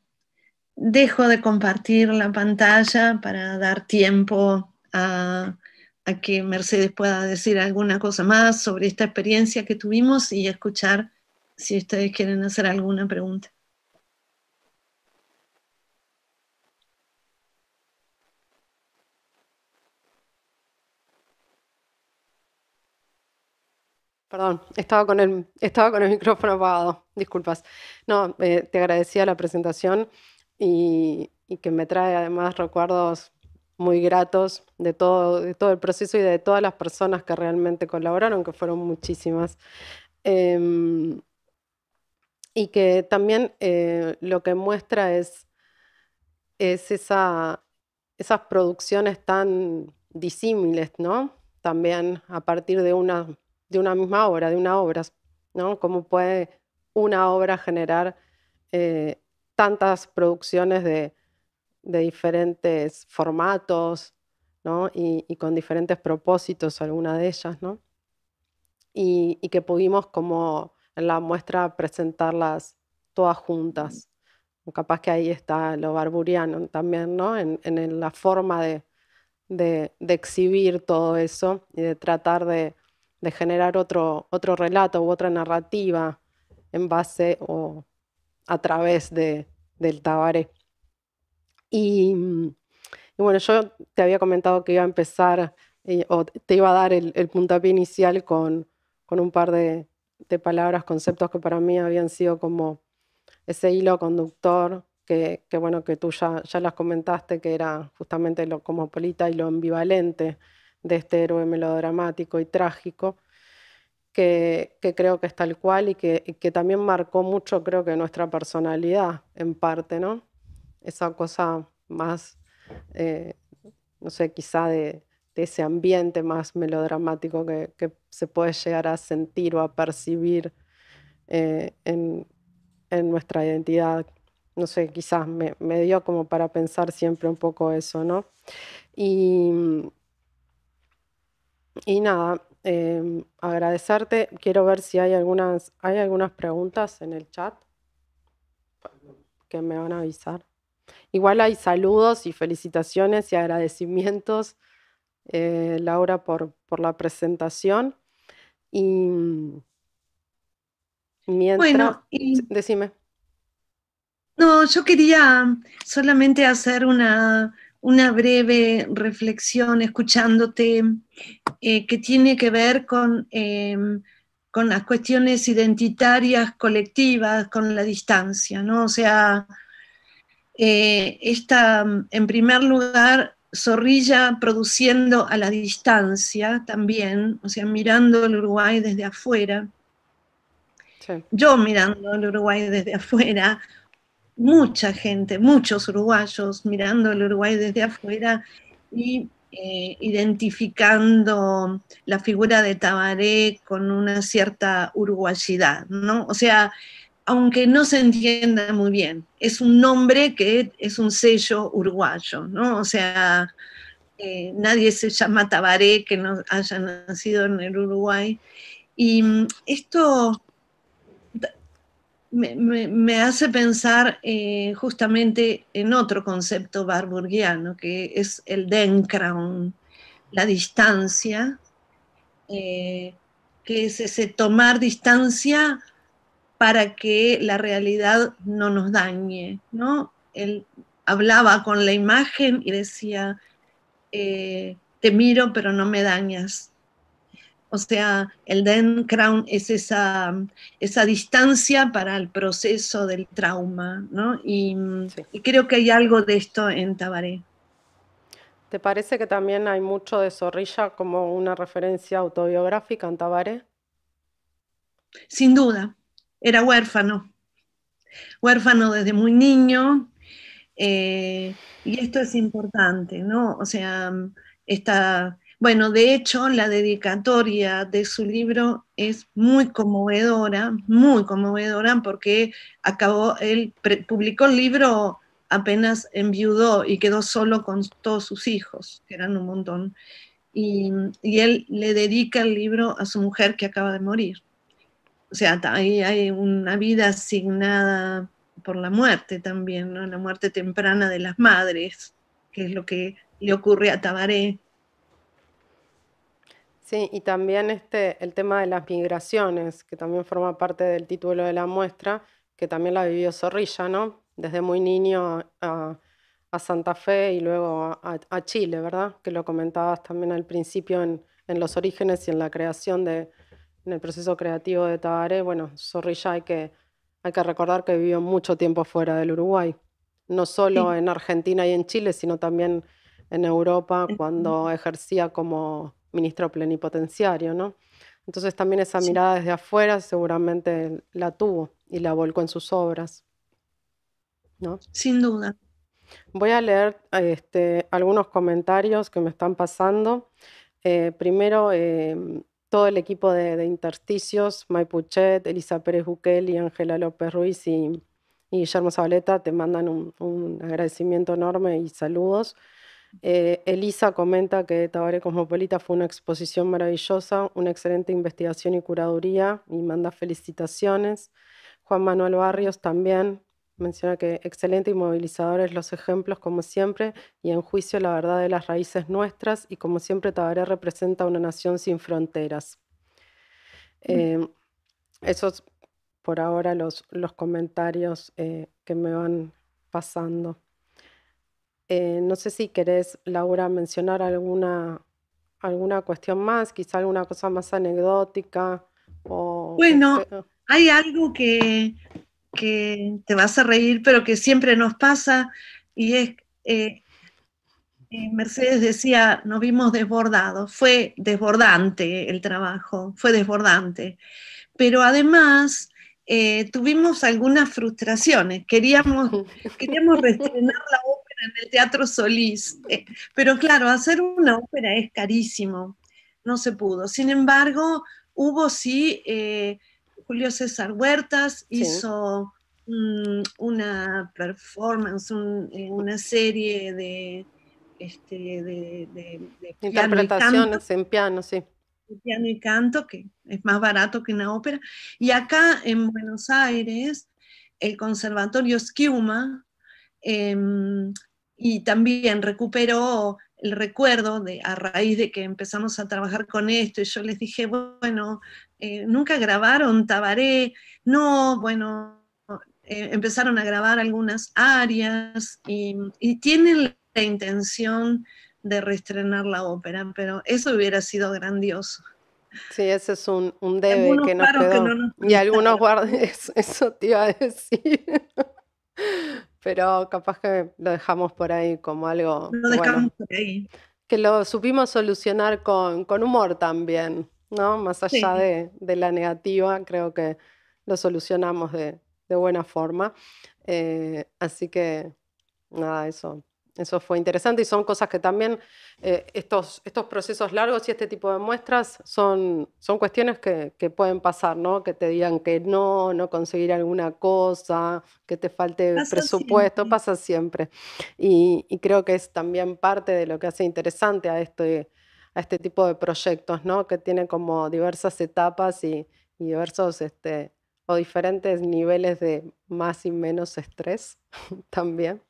dejo de compartir la pantalla para dar tiempo a que Mercedes pueda decir alguna cosa más sobre esta experiencia que tuvimos y escuchar si ustedes quieren hacer alguna pregunta. Perdón, estaba con el, estaba con el micrófono apagado, disculpas. No, eh, te agradecía la presentación y que me trae además recuerdos muy gratos de todo, de todo el proceso y de todas las personas que realmente colaboraron, que fueron muchísimas. Em, y que también eh, lo que muestra es, es esa, esas producciones tan disímiles, ¿no? También a partir de una, de una misma obra, de una obra, ¿no? Cómo puede una obra generar eh, tantas producciones de, de diferentes formatos y, con diferentes propósitos, alguna de ellas, ¿no? y, que pudimos como en la muestra presentarlas todas juntas. Capaz que ahí está lo barburiano también, ¿no? en, la forma de, exhibir todo eso y de tratar de, generar otro, otro relato u otra narrativa en base o a través de, del tabaré. Mm, y, bueno, yo te había comentado que iba a empezar eh, o te iba a dar el, puntapié inicial con, con un par de, palabras, conceptos que para mí habían sido como ese hilo conductor que, bueno, que tú ya, ya, las comentaste, que era justamente lo cosmopolita y lo ambivalente de este héroe melodramático y trágico, que, creo que es tal cual y que, y que también marcó mucho, creo que, nuestra personalidad en parte, ¿no? esa cosa más, eh, no sé, quizá de, ese ambiente más melodramático que, se puede llegar a sentir o a percibir eh, en, nuestra identidad. No sé, quizás me, dio como para pensar siempre un poco eso, ¿no? Y, nada, eh, agradecerte. Quiero ver si hay algunas, hay algunas preguntas en el chat que me van a avisar. Igual hay saludos y felicitaciones y agradecimientos, eh, Laura, por, por, la presentación. Y mm, mientras, bueno, decime. No, yo quería solamente hacer una, una breve reflexión escuchándote eh, que tiene que ver con, em, con las cuestiones identitarias colectivas, con la distancia, ¿no? O sea, eh, esta, mm, en primer lugar, Zorrilla produciendo a la distancia también, o sea, mirando el Uruguay desde afuera. Yo mirando el Uruguay desde afuera, mucha gente, muchos uruguayos mirando el Uruguay desde afuera y eh, identificando la figura de Tabaré con una cierta uruguayidad, ¿no? O sea, aunque no se entienda muy bien. Es un nombre que es un sello uruguayo, ¿no? O sea, eh, nadie se llama Tabaré que no haya nacido en el Uruguay. Y mm, esto me, hace pensar eh, justamente en otro concepto barburguiano, que es el Denkraun, la distancia, eh, que es ese tomar distancia para que la realidad no nos dañe, ¿no? Él hablaba con la imagen y decía, eh, te miro pero no me dañas. O sea, el Den Crown es esa, esa distancia para el proceso del trauma, ¿no? Y, y creo que hay algo de esto en Tabaré. ¿Te parece que también hay mucho de Zorrilla como una referencia autobiográfica en Tabaré? Sin duda, era huérfano, huérfano desde muy niño, eh, y esto es importante, ¿no? O sea, está, bueno, de hecho, la dedicatoria de su libro es muy conmovedora, muy conmovedora, porque acabó, él publicó el libro apenas enviudó y quedó solo con todos sus hijos, que eran un montón. y él le dedica el libro a su mujer que acaba de morir o sea, hay, hay una vida asignada por la muerte también, ¿no? la muerte temprana de las madres, que es lo que le ocurre a Tabaré. Sí, y también este, el tema de las migraciones, que también forma parte del título de la muestra, que también la vivió Zorrilla, ¿no? Desde muy niño a, Santa Fe y luego a, Chile, ¿verdad? Que lo comentabas también al principio en, en los orígenes y en la creación de, en el proceso creativo de Tabaré, bueno, Zorrilla hay que, hay que recordar que vivió mucho tiempo fuera del Uruguay, no solo en Argentina y en Chile, sino también en Europa cuando ejercía como ministro plenipotenciario, ¿no? Entonces también esa mirada desde afuera seguramente la tuvo y la volcó en sus obras, ¿no? Sin duda. Voy a leer este, algunos comentarios que me están pasando. Eh, primero, eh, todo el equipo de, Intersticios, Intersticios, Puchet, Elisa Pérez Buquel y Ángela López Ruiz y, Guillermo Zabaleta te mandan un, agradecimiento enorme y saludos. Eh, Elisa comenta que Tabaré Cosmopolita fue una exposición maravillosa, una excelente investigación y curaduría y manda felicitaciones. Juan Manuel Barrios también menciona que excelente y movilizadores los ejemplos como siempre y en juicio la verdad de las raíces nuestras y como siempre todavía representa una nación sin fronteras. Mm. Eh, esos por ahora los, los comentarios eh, que me van pasando. Eh, no sé si querés, Laura, mencionar alguna, alguna cuestión más, quizá alguna cosa más anecdótica. O... Bueno, este, ah. hay algo que que te vas a reír, pero que siempre nos pasa, y es, eh, eh, Mercedes decía, nos vimos desbordados, fue desbordante el trabajo, fue desbordante, pero además eh, tuvimos algunas frustraciones, queríamos, queríamos reestrenar la ópera en el Teatro Solís, pero claro, hacer una ópera es carísimo, no se pudo, sin embargo, hubo sí Julio César Huertas hizo mm, una performance, eh, una serie de, este, interpretaciones en piano, sí. Piano y canto, que es más barato que una ópera. Y acá en Buenos Aires, el Conservatorio Schiuma em, y también recuperó el recuerdo de a raíz de que empezamos a trabajar con esto y yo les dije, bueno, eh, nunca grabaron Tabaré, no, bueno, eh, empezaron a grabar algunas áreas y, tienen la intención de reestrenar la ópera, pero eso hubiera sido grandioso. Sí, ese es un, debe que no y algunos guardes, eso te iba a decir. Pero capaz que lo dejamos por ahí como algo. Lo dejamos por ahí. Que lo supimos solucionar con humor también. ¿no? Más allá de, la negativa, creo que lo solucionamos de, buena forma. Eh, así que, nada, eso, eso fue interesante y son cosas que también eh, estos, estos procesos largos y este tipo de muestras son, son cuestiones que, pueden pasar, ¿no? Que te digan que no, no conseguir alguna cosa, que te falte presupuesto, pasa siempre. Y, y creo que es también parte de lo que hace interesante a este a este tipo de proyectos, ¿no? que tiene como diversas etapas y, diversos este, o diferentes niveles de más y menos estrés también.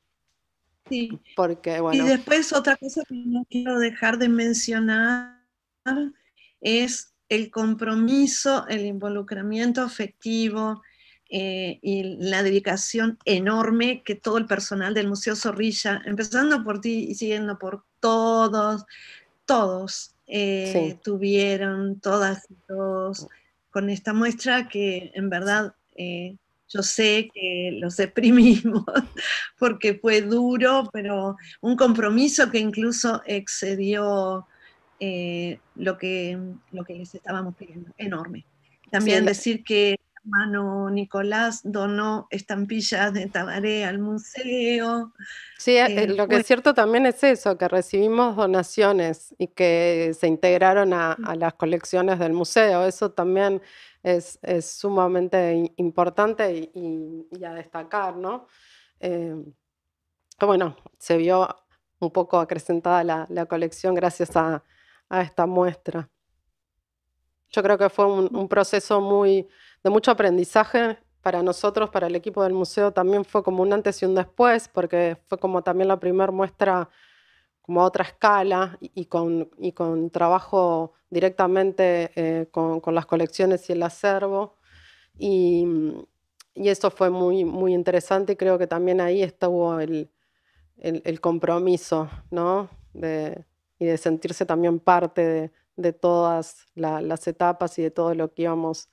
Sí. Porque, bueno. Y después otra cosa que no quiero dejar de mencionar es el compromiso, el involucramiento afectivo eh, y la dedicación enorme que todo el personal del Museo Zorrilla, empezando por ti y siguiendo por todos todos eh, tuvieron, todas y todos, con esta muestra que en verdad eh, yo sé que los deprimimos porque fue duro, pero un compromiso que incluso excedió eh, lo, que, lo que les estábamos pidiendo, enorme. También decir que hermano Nicolás donó estampillas de Tabaré al museo. Sí, eh, eh, lo que es cierto también es eso, que recibimos donaciones y que se integraron a, las colecciones del museo. Eso también es, sumamente importante y, a destacar, ¿no? Eh, bueno, se vio un poco acrecentada la, colección gracias a, esta muestra. Yo creo que fue un proceso muy, de mucho aprendizaje para nosotros, para el equipo del museo, también fue como un antes y un después, porque fue como también la primera muestra como a otra escala y, y, con, y con, trabajo directamente eh, con, las colecciones y el acervo. Y, y, eso fue muy, muy interesante y creo que también ahí estuvo el, el, compromiso, ¿no? De, y de sentirse también parte de, de todas las etapas y de todo lo que íbamos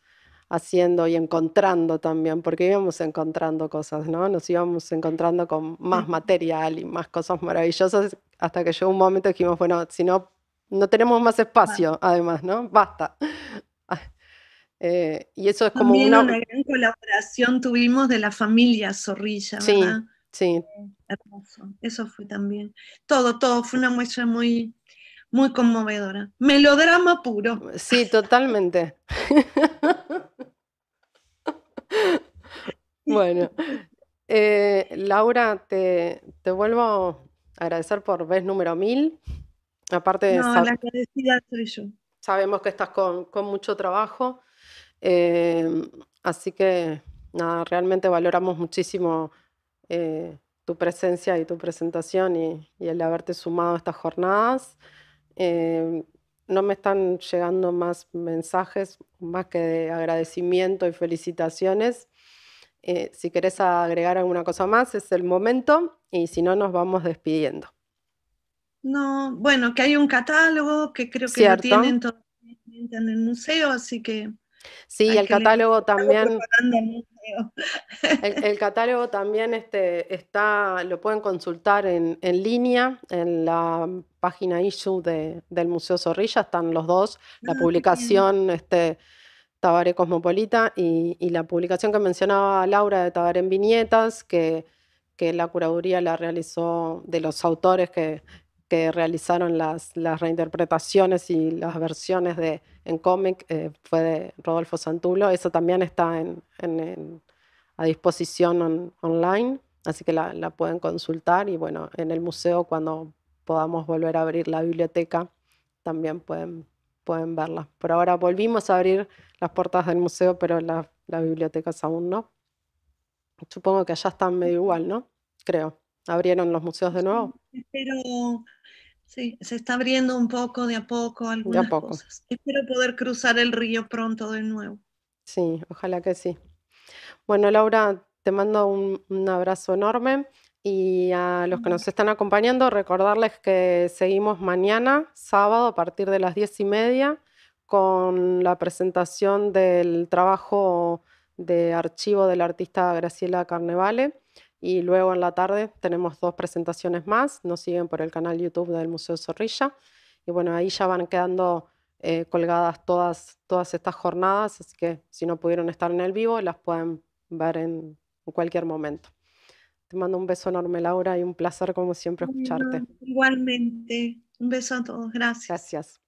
haciendo y encontrando también, porque íbamos encontrando cosas, ¿no? Nos íbamos encontrando con más material y más cosas maravillosas hasta que llegó un momento que dijimos, bueno, si no, no tenemos más espacio, además, ¿no? Basta. Ah, eh, y eso es como una... gran colaboración tuvimos de la familia Zorrilla, sí, Sí, eh, eso fue también. Todo, todo, fue una muestra muy, muy conmovedora. Melodrama puro. Sí, totalmente. Bueno, eh, Laura, te, vuelvo a agradecer por vez número mil. Aparte de... No, Sabemos que estás con, mucho trabajo, eh, así que nada, realmente valoramos muchísimo eh, tu presencia y tu presentación y, y, el haberte sumado a estas jornadas. no me están llegando más mensajes, más que de agradecimiento y felicitaciones. Eh, si querés agregar alguna cosa más, es el momento y si no, nos vamos despidiendo. No, bueno, que hay un catálogo que creo que lo tienen todos en el museo, así que... Sí, el catálogo también... El, catálogo también este, está, lo pueden consultar en, línea, en la página issue del Museo Zorrilla, están los dos, la ah, publicación este, Tabaré Cosmopolita y, la publicación que mencionaba Laura de Tabaré en Viñetas, que, que la curaduría la realizó de los autores que, realizaron las, las, reinterpretaciones y las versiones de, en cómic eh, fue de Rodolfo Santulo. Eso también está a disposición online, así que la, la, pueden consultar y bueno, en el museo cuando podamos volver a abrir la biblioteca también pueden pueden verlas. Por ahora volvimos a abrir las puertas del museo, pero las bibliotecas aún no. Supongo que allá están medio igual, ¿no? Creo. ¿Abrieron los museos de nuevo? Espero, sí, se está abriendo un poco de a poco algunas de a poco. Espero poder cruzar el río pronto de nuevo. Sí, ojalá que sí. Bueno, Laura, te mando un abrazo enorme. Y a los que nos están acompañando, recordarles que seguimos mañana, sábado, a partir de las diez y media, con la presentación del trabajo de archivo de la artista Graciela Carnevale. Y luego en la tarde tenemos dos presentaciones más. Nos siguen por el canal YouTube del Museo Zorrilla. Y bueno, ahí ya van quedando eh, colgadas todas, todas estas jornadas. Así que si no pudieron estar en el vivo, las pueden ver en cualquier momento. Te mando un beso enorme, Laura, y un placer como siempre escucharte. Igualmente, un beso a todos, gracias. Gracias.